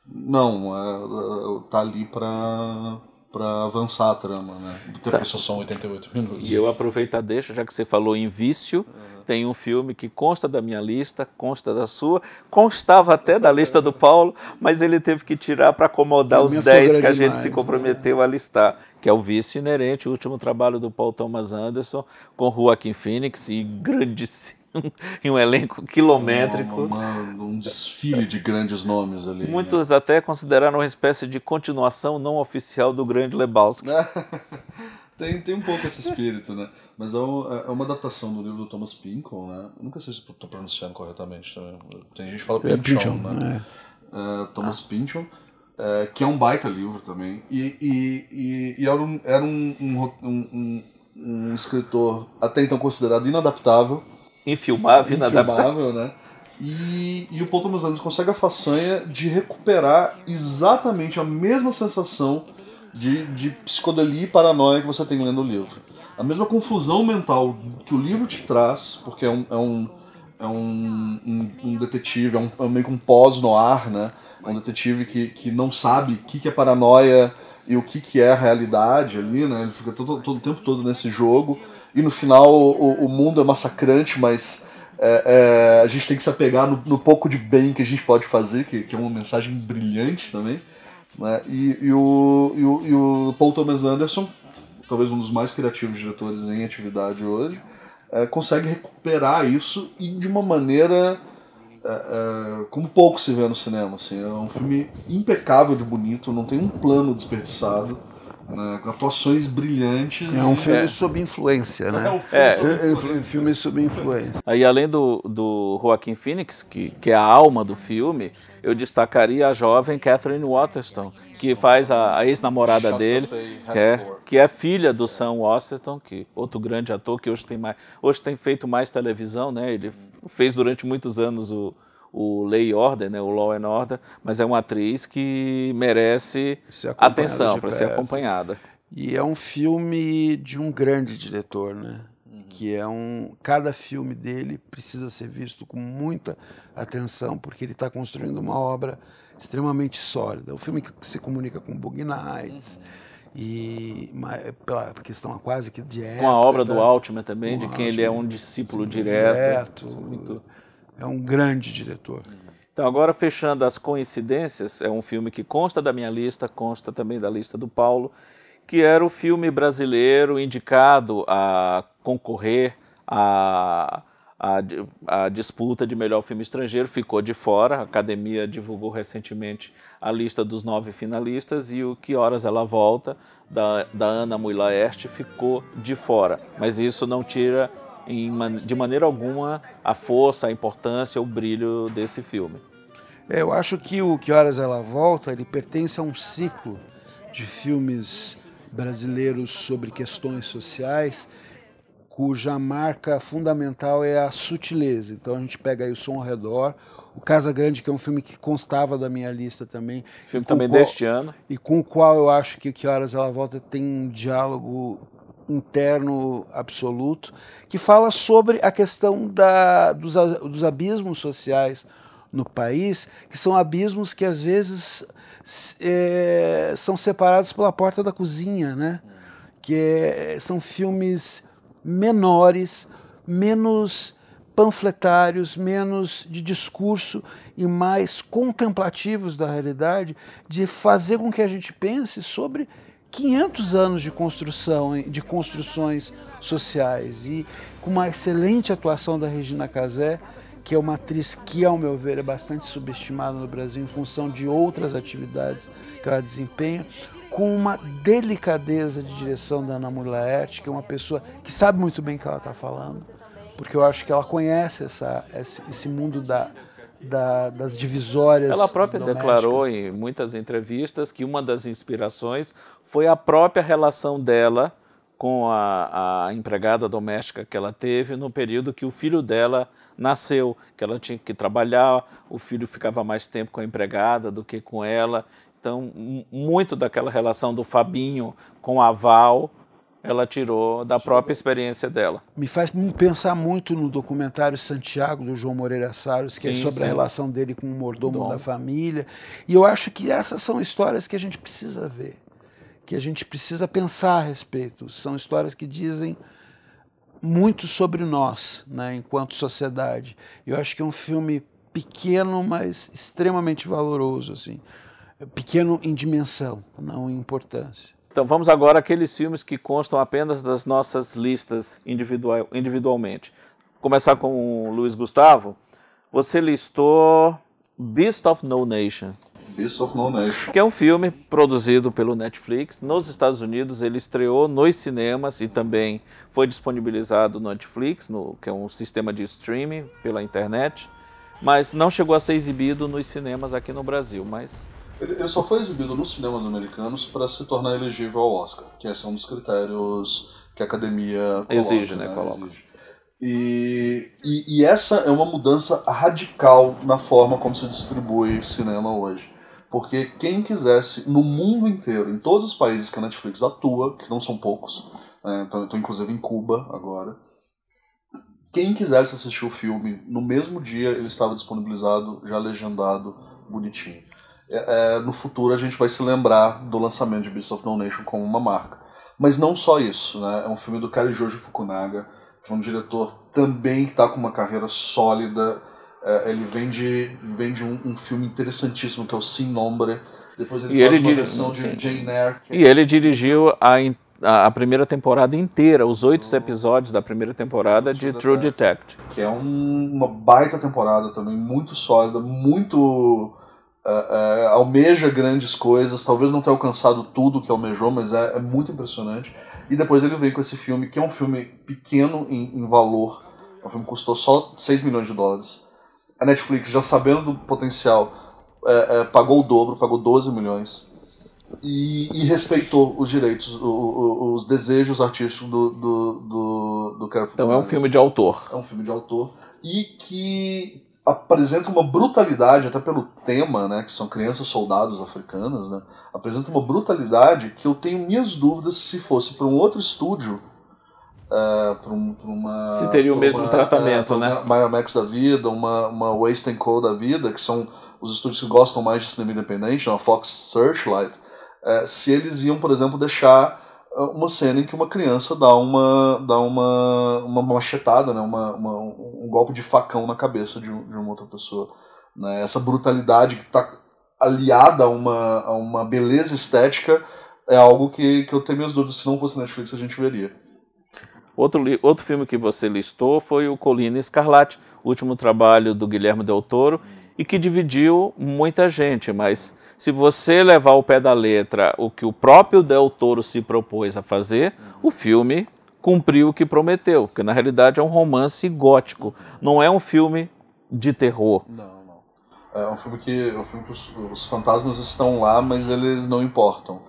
Não, é, é tá ali para para avançar a trama, né? Até tá. só são 88 minutos. E eu aproveitar, deixa, já que você falou em vício, uhum. tem um filme que consta da minha lista, consta da sua, constava até da lista do Paulo, mas ele teve que tirar para acomodar que os 10 é que a gente demais, se né? comprometeu né? a listar, que é o Vício Inerente, o último trabalho do Paul Thomas Anderson, com Joaquim Phoenix e grandíssimo em um elenco quilométrico. Uma, uma, um desfile de grandes nomes ali. Né? Muitos né? até consideraram uma espécie de continuação não oficial do grande Lebowski. tem, tem um pouco esse espírito, né? Mas é, um, é uma adaptação do livro do Thomas Pynchon, né? Eu nunca sei se estou pronunciando corretamente. Também. Tem gente que fala é, Pynchon, né? né? É. Uh, Thomas ah. Pynchon. É, que é um baita livro também. E, e, e, e era, um, era um, um, um, um escritor até então considerado inadaptável, infilmável, inadaptável. né? E, e o Paul Thomas Anderson consegue a façanha de recuperar exatamente a mesma sensação de, de psicodelia e paranoia que você tem lendo o livro. A mesma confusão mental que o livro te traz, porque é um, é um, é um, um, um detetive, é, um, é meio que um pós-noir, né? É um detetive que, que não sabe o que, que é paranoia e o que, que é a realidade ali, né? Ele fica todo, todo o tempo todo nesse jogo e no final o, o mundo é massacrante, mas é, é, a gente tem que se apegar no, no, pouco de bem que a gente pode fazer, que, que é uma mensagem brilhante também. Né? E, e, o, e, o, e o Paul Thomas Anderson, talvez um dos mais criativos diretores em atividade hoje, é, consegue recuperar isso e de uma maneira é, é, como pouco se vê no cinema. Assim. É um filme impecável de bonito, não tem um plano desperdiçado né, com atuações brilhantes. É um filme é. sob influência, né? É um filme, é. Sob, influência. É, é um filme sob influência. Aí, além do, do Joaquim Phoenix, que, que é a alma do filme, eu destacaria a jovem Catherine Waterston, que faz a, a ex-namorada dele, que é, que é filha do Sam Waterston, que outro grande ator que hoje tem, mais, hoje tem feito mais televisão, né? Ele fez durante muitos anos o o Lei e Order, né, o Law and Order, mas é uma atriz que merece atenção para ser acompanhada. E é um filme de um grande diretor, né? Uhum. Que é um. Cada filme dele precisa ser visto com muita atenção, porque ele está construindo uma obra extremamente sólida. O um filme que se comunica com Bug Nights. Uhum. e uma, pela questão quase que de época, com a obra do Altman também de quem Altman, ele é um discípulo direto, direto muito é um grande diretor. Então, agora fechando as coincidências, é um filme que consta da minha lista, consta também da lista do Paulo, que era o filme brasileiro indicado a concorrer à a, a, a, disputa de melhor filme estrangeiro, ficou de fora. A academia divulgou recentemente a lista dos nove finalistas e o Que Horas Ela Volta, da, da Ana Mui Este, ficou de fora. Mas isso não tira em, de maneira alguma a força, a importância, o brilho desse filme. É, eu acho que o Que Horas Ela Volta ele pertence a um ciclo de filmes brasileiros sobre questões sociais cuja marca fundamental é a sutileza. Então a gente pega aí o som ao redor, o Casa Grande, que é um filme que constava da minha lista também. Filme também qual, deste ano. E com o qual eu acho que o Que Horas Ela Volta tem um diálogo interno absoluto, que fala sobre a questão da, dos, dos abismos sociais no país, que são abismos que às vezes é, são separados pela porta da cozinha, né? que é, são filmes menores, menos panfletários, menos de discurso e mais contemplativos da realidade, de fazer com que a gente pense sobre 500 anos de construção, de construções sociais e com uma excelente atuação da Regina Casé, que é uma atriz que, ao meu ver, é bastante subestimada no Brasil em função de outras atividades que ela desempenha, com uma delicadeza de direção da Ana Mulaert, que é uma pessoa que sabe muito bem o que ela está falando, porque eu acho que ela conhece essa, esse mundo da, da, das divisórias. Ela própria domésticas. declarou em muitas entrevistas que uma das inspirações foi a própria relação dela com a, a, empregada doméstica que ela teve no período que o filho dela nasceu, que ela tinha que trabalhar, o filho ficava mais tempo com a empregada do que com ela. Então, muito daquela relação do Fabinho com a Val ela tirou da própria experiência dela. Me faz pensar muito no documentário Santiago, do João Moreira Salles, que é sim, é sobre sim. a relação dele com o mordomo Dom. da família. E eu acho que essas são histórias que a gente precisa ver, que a gente precisa pensar a respeito. São histórias que dizem muito sobre nós, né, enquanto sociedade. Eu acho que é um filme pequeno, mas extremamente valoroso, assim. Pequeno em dimensão, não em importância. Então vamos agora àqueles filmes que constam apenas das nossas listas individual, individualmente. Vou começar com o Luiz Gustavo. Você listou Beast of No Nation. Beast of No Nation. Que é um filme produzido pelo Netflix. Nos Estados Unidos ele estreou nos cinemas e também foi disponibilizado no Netflix, no, que é um sistema de streaming pela internet. Mas não chegou a ser exibido nos cinemas aqui no Brasil. Mas ele só foi exibido nos cinemas americanos para se tornar elegível ao Oscar, que esse é um dos critérios que a academia coloca, exige, né? né? Coloca. Exige. E, e, e, essa é uma mudança radical na forma como se distribui cinema hoje. Porque quem quisesse, no mundo inteiro, em todos os países que a Netflix atua, que não são poucos, né, estou então, inclusive em Cuba agora, quem quisesse assistir o filme no mesmo dia, ele estava disponibilizado, já legendado, bonitinho. É, é, no futuro a gente vai se lembrar do lançamento de Beast of No Nation como uma marca. Mas não só isso, né? É um filme do Karijoji Fukunaga, que é um diretor também que está com uma carreira sólida. É, ele vem de, vem de um, um, filme interessantíssimo que é o Sin Nombre. Depois ele e faz ele uma versão de Jane Eyre. Que... E ele dirigiu a, a, primeira temporada inteira, os oito uhum. episódios da primeira temporada de True Detect. Detect. Que é um, uma baita temporada também, muito sólida, muito uh, almeja grandes coisas, talvez não tenha alcançado tudo que almejou, mas é, é, muito impressionante. E depois ele veio com esse filme, que é um filme pequeno em, em valor, o é filme custou só 6 milhões de dólares. A Netflix, já sabendo do potencial, é, é, pagou o dobro, pagou 12 milhões. E, e respeitou os direitos, o, o, os desejos artísticos do, do, do, do Então é um filme de autor. É um filme de autor. E que apresenta uma brutalidade, até pelo tema, né, que são crianças soldados africanas, né, apresenta uma brutalidade que eu tenho minhas dúvidas se fosse para um outro estúdio, eh, para um, uma... Se teria o mesmo uma, tratamento, é, né? Miramax da vida, uma, uma Waste Co da vida, que são os estúdios que gostam mais de cinema independente, uma Fox Searchlight, eh, se eles iam, por exemplo, deixar uma cena em que uma criança dá uma dá uma, uma machetada, né? Uma, uma, um golpe de facão na cabeça de, um, de uma outra pessoa. Né? Essa brutalidade que está aliada a uma, a uma beleza estética é algo que, que eu tenho minhas dúvidas. Se não fosse Netflix, a gente veria. Outro, outro filme que você listou foi o Colina Escarlate, último trabalho do Guilherme Del Toro, e que dividiu muita gente, mas se você levar ao pé da letra o que o próprio Del Toro se propôs a fazer, o filme cumpriu o que prometeu, porque na realidade é um romance gótico, não é um filme de terror. Não, não. É um filme que, é um filme que os, os fantasmas estão lá, mas eles não importam.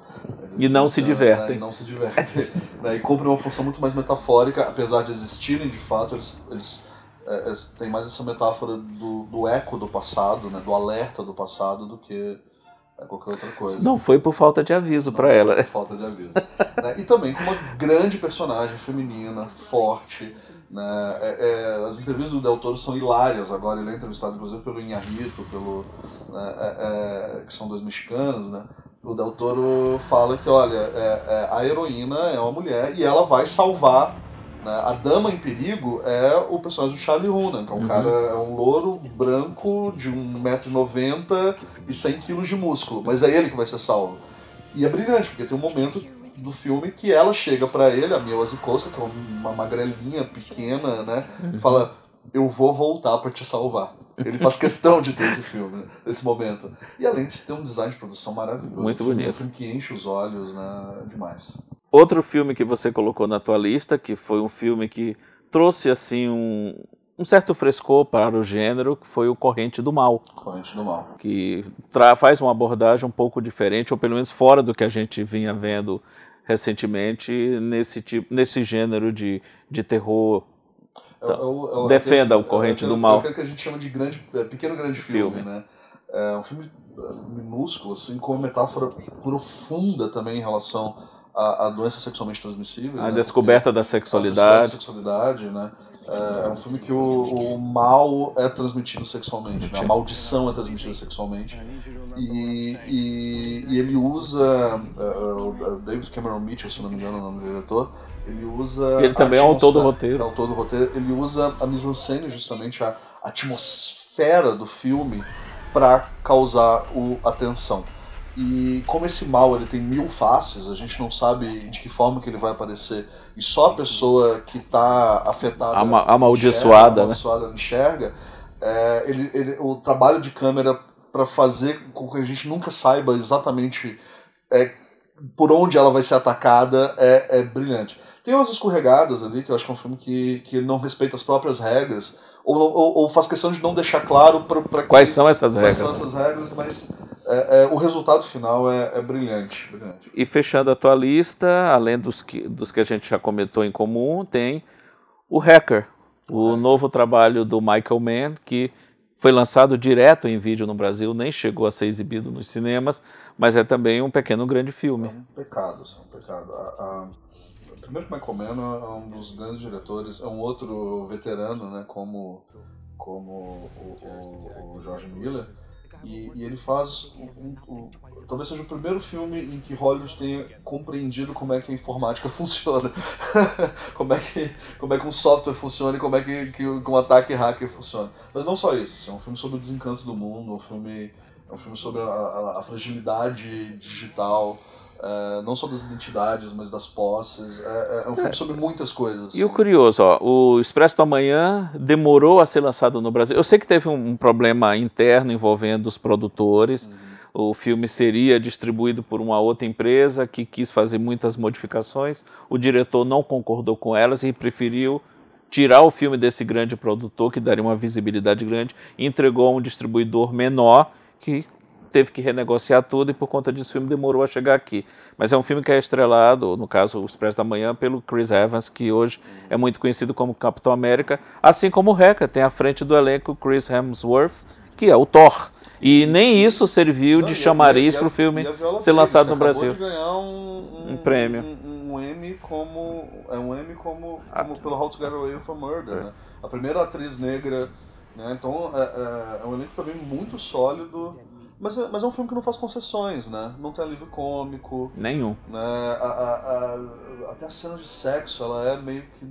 Eles e não se divertem. Né, não se divertem. né, e cumpre uma função muito mais metafórica, apesar de existirem de fato, eles, eles, é, eles têm mais essa metáfora do, do eco do passado, né, do alerta do passado, do que qualquer outra coisa. Não foi por falta de aviso para ela. Por falta de aviso. né? E também com uma grande personagem feminina, forte. Né? É, é, as entrevistas do Del Toro são hilárias agora. Ele é entrevistado, inclusive, pelo Inharito, pelo, né? É, é, que são dois mexicanos, né? O Del Toro fala que, olha, é, é, a heroína é uma mulher e ela vai salvar né? A Dama em Perigo é o personagem do Charlie Hunnam, que é um uhum. cara, é um louro branco de 1,90m e 100kg de músculo. Mas é ele que vai ser salvo. E é brilhante, porque tem um momento do filme que ela chega para ele, a Mia Wasikowska, que é uma magrelinha pequena, né? Uhum. Fala, eu vou voltar para te salvar. Ele faz questão de ter esse filme, esse momento. E além de ter um design de produção maravilhoso. Muito bonito. Um filme que enche os olhos, né? Demais. Outro filme que você colocou na tua lista, que foi um filme que trouxe, assim, um, um certo frescor para o gênero, que foi o Corrente do Mal. Corrente do Mal. Que faz uma abordagem um pouco diferente, ou pelo menos fora do que a gente vinha vendo recentemente nesse, tipo, nesse gênero de, de terror então, é é é defenda o corrente do mal. É que a gente chama de grande, pequeno grande filme, filme. né? É um filme minúsculo, assim, com uma metáfora profunda também em relação a, a doenças sexualmente transmissíveis. A né? descoberta Porque, da sexualidade. A descoberta da sexualidade, né? É, um filme que o, o, mal é transmitido sexualmente, né? a maldição é transmitida sexualmente. E, e, e ele usa. Uh, David Cameron Mitchell, se não me engano, é o nome do diretor ele usa. Ele também é autor do roteiro. É autor do roteiro. Ele usa a mise-en-scène, justamente a, atmosfera do filme, para causar o, a tensão. E como esse mal ele tem mil faces, a gente não sabe de que forma que ele vai aparecer. E só a pessoa que está afetada, Ama amaldiçoada, enxerga, amaldiçoada né? enxerga, é, ele, ele, o trabalho de câmera para fazer com que a gente nunca saiba exatamente é, por onde ela vai ser atacada é, é brilhante. Tem umas escorregadas ali, que eu acho que é um filme que, que não respeita as próprias regras, ou, ou, ou faz questão de não deixar claro pra, pra quais que, são essas quais regras. Quais são essas regras, mas é, é, o resultado final é, é brilhante, brilhante, E fechando a tua lista, além dos que, dos que a gente já comentou em comum, tem o Hacker, o é. novo trabalho do Michael Mann, que foi lançado direto em vídeo no Brasil, nem chegou a ser exibido nos cinemas, mas é também um pequeno grande filme. É um pecado, é um pecado. Primeiro que Michael Mann é, é um dos grandes diretores, é um outro veterano, né, como, como o, o, o George Miller, e, e ele faz, um, um, talvez seja o primeiro filme em que Hollywood tenha compreendido como é que a informática funciona, como, é que, como é que um software funciona e como é que, que um ataque hacker funciona. Mas não só isso, assim, é um filme sobre o desencanto do mundo, é um filme, é um filme sobre a, a, a fragilidade digital, Uh, não só das identidades, mas das posses. É, é, é um filme é. sobre muitas coisas. E o curioso, ó, o Expresso do Amanhã demorou a ser lançado no Brasil. Eu sei que teve um, um problema interno envolvendo os produtores. Uhum. O filme seria distribuído por uma outra empresa que quis fazer muitas modificações. O diretor não concordou com elas e preferiu tirar o filme desse grande produtor, que daria uma visibilidade grande, e entregou a um distribuidor menor que teve que renegociar tudo e por conta disso o filme demorou a chegar aqui. Mas é um filme que é estrelado, no caso O Expresso da Manhã, pelo Chris Evans, que hoje é muito conhecido como Capitão América, assim como o Reca, tem à frente do elenco Chris Hemsworth, que é o Thor. E nem isso serviu Não, de chamariz para o filme ser lançado no Brasil. De ganhar um, um, um prêmio. Um, um, M como. É um M como, como pelo How to Get Away with a Murder. É. Né? A primeira atriz negra. Né? Então é, é, é um elenco também muito sólido. Mas, é, mas é um filme que não faz concessões, né? Não tem alívio cômico. Nenhum. Né? A, a, a, até a cena de sexo, ela é meio que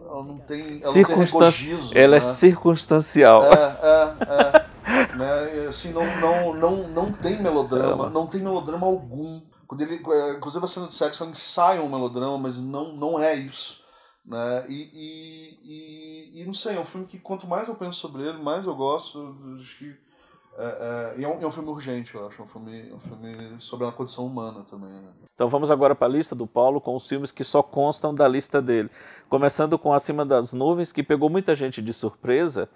ela não tem, ela, Circunstan... não tem regogizo, ela é né? é circunstancial. É, é, é. né? assim, não, não, não, não tem melodrama, não tem melodrama algum. Quando ele, é, inclusive a cena de sexo ensaia um melodrama, mas não, não é isso. Né? E, e, e, e, não sei, é um filme que quanto mais eu penso sobre ele, mais eu gosto. Acho que é, é, e é um, é um, filme urgente, eu acho. É um filme, é um filme sobre a condição humana também. Né? Então vamos agora para a lista do Paulo com os filmes que só constam da lista dele. Começando com Acima das Nuvens, que pegou muita gente de surpresa,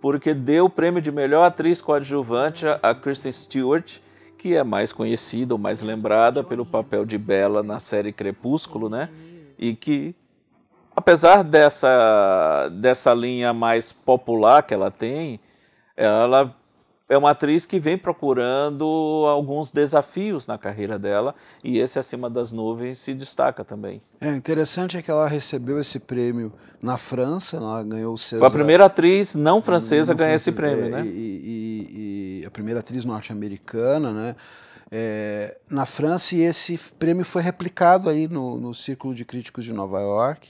porque deu o prêmio de melhor atriz coadjuvante a Kristen Stewart, que é mais conhecida ou mais lembrada pelo papel de Bella na série Crepúsculo, né? E que apesar dessa, dessa linha mais popular que ela tem, ela é uma atriz que vem procurando alguns desafios na carreira dela e esse Acima das Nuvens se destaca também. É interessante é que ela recebeu esse prêmio na França, ela ganhou o César. Foi a primeira atriz não francesa a ganhar esse prêmio, é, né? E, e, e, a primeira atriz norte-americana, né? É, na França e esse prêmio foi replicado aí no, no Círculo de Críticos de Nova York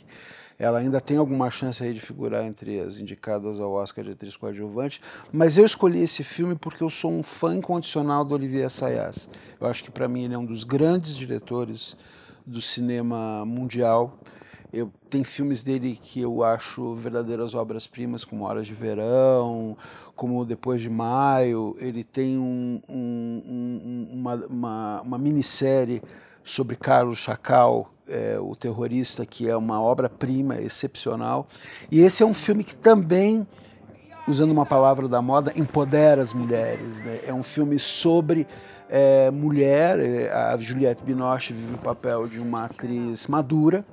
ela ainda tem alguma chance aí de figurar entre as indicadas ao Oscar de atriz coadjuvante, mas eu escolhi esse filme porque eu sou um fã incondicional do Olivier Sayas. Eu acho que para mim ele é um dos grandes diretores do cinema mundial. Eu, tem filmes dele que eu acho verdadeiras obras-primas, como Horas de Verão, como Depois de Maio. Ele tem um, um, um, uma, uma, uma minissérie sobre Carlos Chacal, é, o terrorista, que é uma obra-prima excepcional. E esse é um filme que também, usando uma palavra da moda, empodera as mulheres. Né? É um filme sobre é, mulher. É, a Juliette Binoche vive o papel de uma atriz madura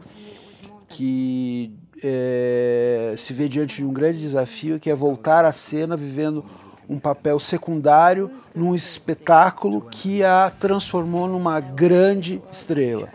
que é, se vê diante de um grande desafio que é voltar à cena vivendo um papel secundário num espetáculo que a transformou numa grande estrela.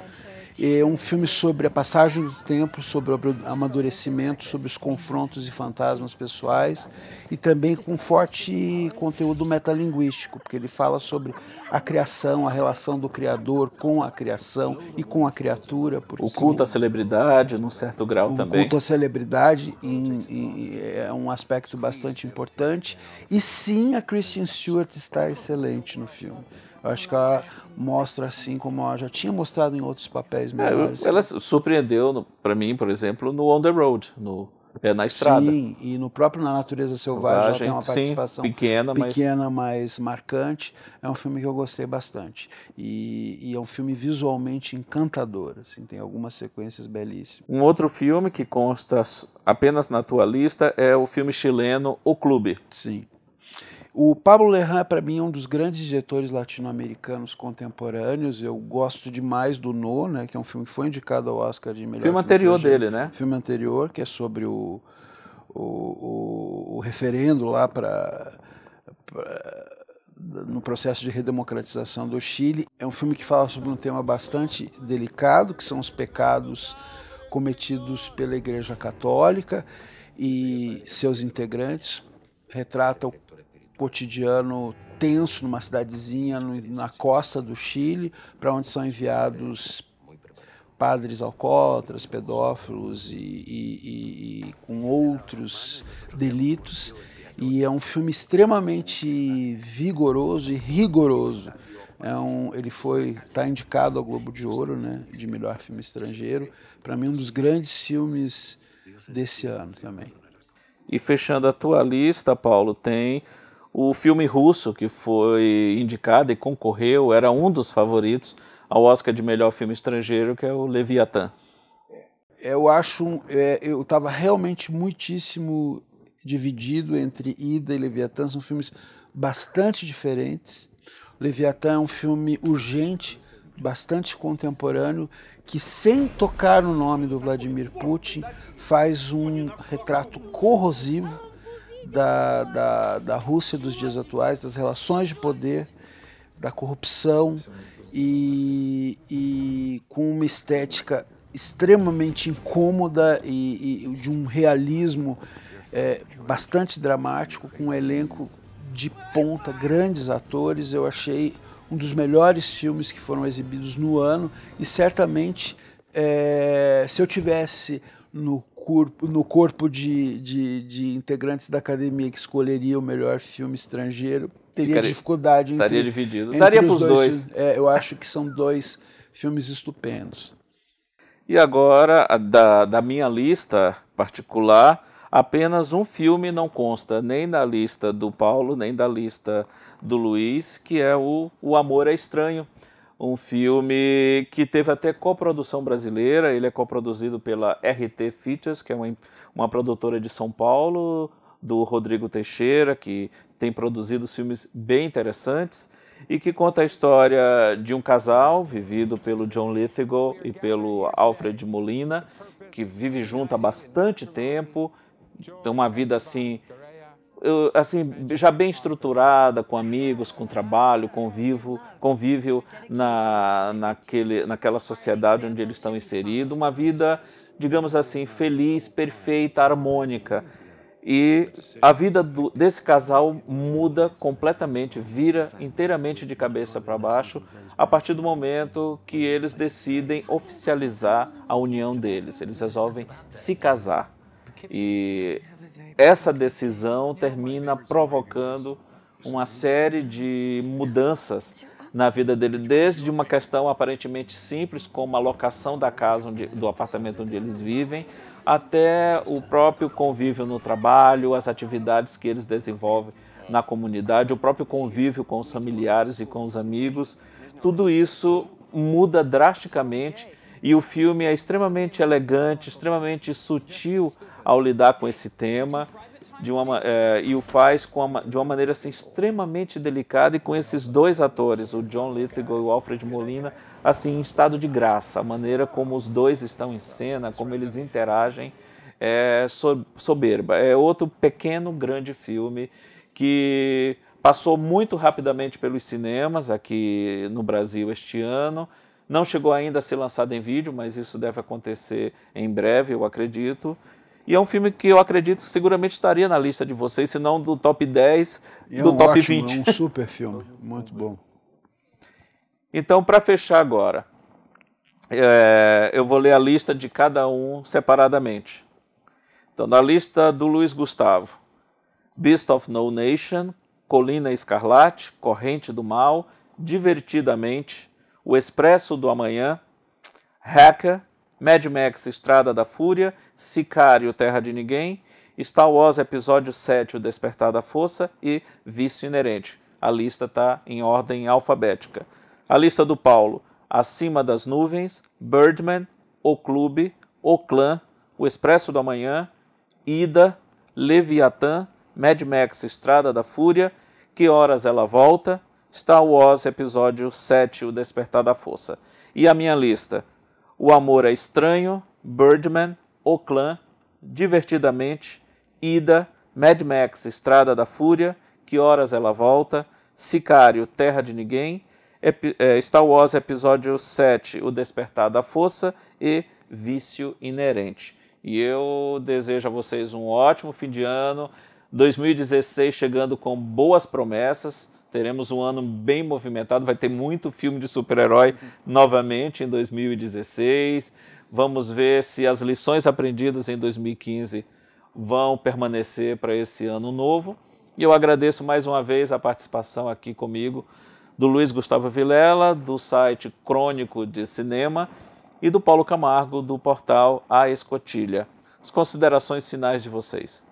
É um filme sobre a passagem do tempo, sobre o amadurecimento, sobre os confrontos e fantasmas pessoais e também com forte conteúdo metalinguístico, porque ele fala sobre a criação, a relação do criador com a criação e com a criatura. o culto à celebridade, num certo grau o também. O culto à celebridade em, em, é um aspecto bastante importante. E sim, a Christian Stewart está excelente no filme. Acho que ela mostra assim como ela já tinha mostrado em outros papéis é, melhores. É, ela surpreendeu para mim, por exemplo, no On the Road, no é na estrada. Sim, e no próprio Na Natureza Selvagem ela tem uma participação sim, pequena, pequena mas... mas... marcante. É um filme que eu gostei bastante. E, e, é um filme visualmente encantador, assim, tem algumas sequências belíssimas. Um outro filme que consta apenas na tua lista é o filme chileno O Clube. Sim. O Pablo é para mim, é um dos grandes diretores latino-americanos contemporâneos. Eu gosto demais do No, né, que é um filme que foi indicado ao Oscar de melhor filme. anterior filme, dele, né? Filme anterior, que é sobre o, o, o, o referendo lá para no processo de redemocratização do Chile. É um filme que fala sobre um tema bastante delicado, que são os pecados cometidos pela Igreja Católica e seus integrantes. Retrata o cotidiano tenso numa cidadezinha no, na costa do Chile, para onde são enviados padres alcoólatras, pedófilos e, e, e, e, com outros delitos. E é um filme extremamente vigoroso e rigoroso. É um, ele foi está indicado ao Globo de Ouro, né, de melhor filme estrangeiro. Para mim, um dos grandes filmes desse ano também. E fechando a tua lista, Paulo, tem o filme russo que foi indicado e concorreu era um dos favoritos ao Oscar de melhor filme estrangeiro, que é o Leviatã. É, eu acho, é, eu estava realmente muitíssimo dividido entre Ida e Leviatã. São filmes bastante diferentes. Leviatã é um filme urgente, bastante contemporâneo, que sem tocar no nome do Vladimir Putin faz um retrato corrosivo da, da, da Rússia dos dias atuais, das relações de poder, da corrupção e, e com uma estética extremamente incômoda e, e de um realismo é, bastante dramático, com um elenco de ponta, grandes atores. Eu achei um dos melhores filmes que foram exibidos no ano e certamente é, se eu tivesse no corpo, no corpo de, de, de integrantes da academia que escolheria o melhor filme estrangeiro, teria Ficaria, dificuldade. em estaria dividido. Daria para os dois. dois. É, eu acho que são dois filmes estupendos. E agora, da, da minha lista particular, apenas um filme não consta nem na lista do Paulo, nem da lista do Luiz, que é o, o Amor é Estranho, um filme que teve até coprodução brasileira, ele é coproduzido pela RT Features, que é uma, uma produtora de São Paulo, do Rodrigo Teixeira, que tem produzido filmes bem interessantes e que conta a história de um casal vivido pelo John Lithgow e pelo Alfred Molina, que vive junto há bastante tempo, tem uma vida assim eu, assim, já bem estruturada, com amigos, com trabalho, convivo, convívio na, naquele, naquela sociedade onde eles estão inseridos, uma vida, digamos assim, feliz, perfeita, harmônica. E a vida do, desse casal muda completamente, vira inteiramente de cabeça para baixo a partir do momento que eles decidem oficializar a união deles. Eles resolvem se casar. E essa decisão termina provocando uma série de mudanças na vida dele, desde uma questão aparentemente simples, como a locação da casa, onde, do apartamento onde eles vivem, até o próprio convívio no trabalho, as atividades que eles desenvolvem na comunidade, o próprio convívio com os familiares e com os amigos. Tudo isso muda drasticamente e o filme é extremamente elegante, extremamente sutil ao lidar com esse tema de uma, é, e o faz uma, de uma maneira assim, extremamente delicada e com esses dois atores, o John Lithgow e o Alfred Molina, assim em estado de graça, a maneira como os dois estão em cena, como eles interagem, é soberba. É outro pequeno grande filme que passou muito rapidamente pelos cinemas aqui no Brasil este ano não chegou ainda a ser lançado em vídeo, mas isso deve acontecer em breve, eu acredito. E é um filme que eu acredito seguramente estaria na lista de vocês, se não do top 10, e é do é um top ótimo, 20. É um super filme, muito bom. Então, para fechar agora, é, eu vou ler a lista de cada um separadamente. Então, na lista do Luiz Gustavo, Beast of No Nation, Colina Escarlate, Corrente do Mal, Divertidamente, o Expresso do Amanhã, Hacker, Mad Max Estrada da Fúria, Sicário Terra de Ninguém, Star Wars Episódio 7 O Despertar da Força e Vício Inerente. A lista está em ordem alfabética. A lista do Paulo: Acima das Nuvens, Birdman, O Clube, O Clã, O Expresso do Amanhã, Ida, Leviatã, Mad Max Estrada da Fúria, Que Horas Ela Volta, Star Wars Episódio 7, O Despertar da Força. E a minha lista: O Amor é Estranho, Birdman, O Clã, Divertidamente, Ida, Mad Max Estrada da Fúria, Que Horas Ela Volta, Sicário Terra de Ninguém, é, Star Wars Episódio 7 O Despertar da Força e Vício Inerente. E eu desejo a vocês um ótimo fim de ano, 2016 chegando com boas promessas Teremos um ano bem movimentado, vai ter muito filme de super-herói uhum. novamente em 2016. Vamos ver se as lições aprendidas em 2015 vão permanecer para esse ano novo. E eu agradeço mais uma vez a participação aqui comigo do Luiz Gustavo Vilela, do site Crônico de Cinema, e do Paulo Camargo, do portal A Escotilha. As considerações finais de vocês.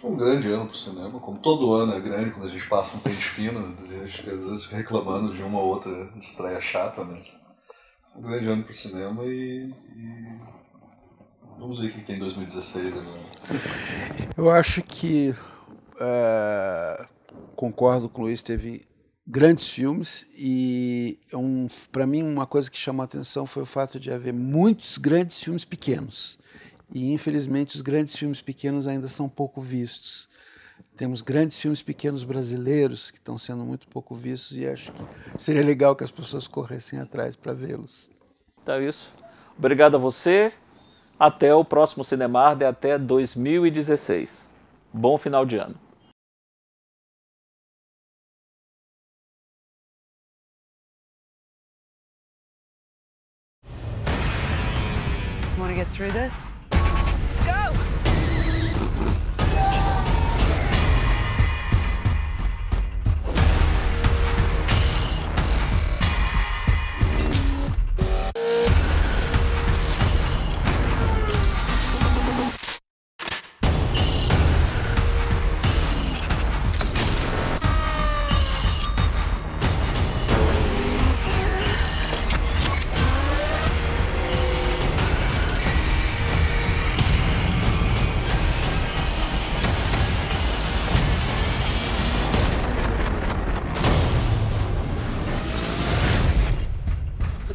Foi um grande ano para o cinema, como todo ano é grande, quando a gente passa um pente fino, né? às vezes reclamando de uma ou outra estreia chata, mas um grande ano para o cinema e, e, vamos ver o que tem em 2016 agora. Eu acho que uh, concordo com o Luiz, teve grandes filmes e é um, para mim uma coisa que chamou a atenção foi o fato de haver muitos grandes filmes pequenos e infelizmente os grandes filmes pequenos ainda são pouco vistos. Temos grandes filmes pequenos brasileiros que estão sendo muito pouco vistos e acho que seria legal que as pessoas corressem atrás para vê-los. Então é isso. Obrigado a você. Até o próximo Cinemar de até 2016. Bom final de ano. Want to get through this?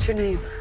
your name?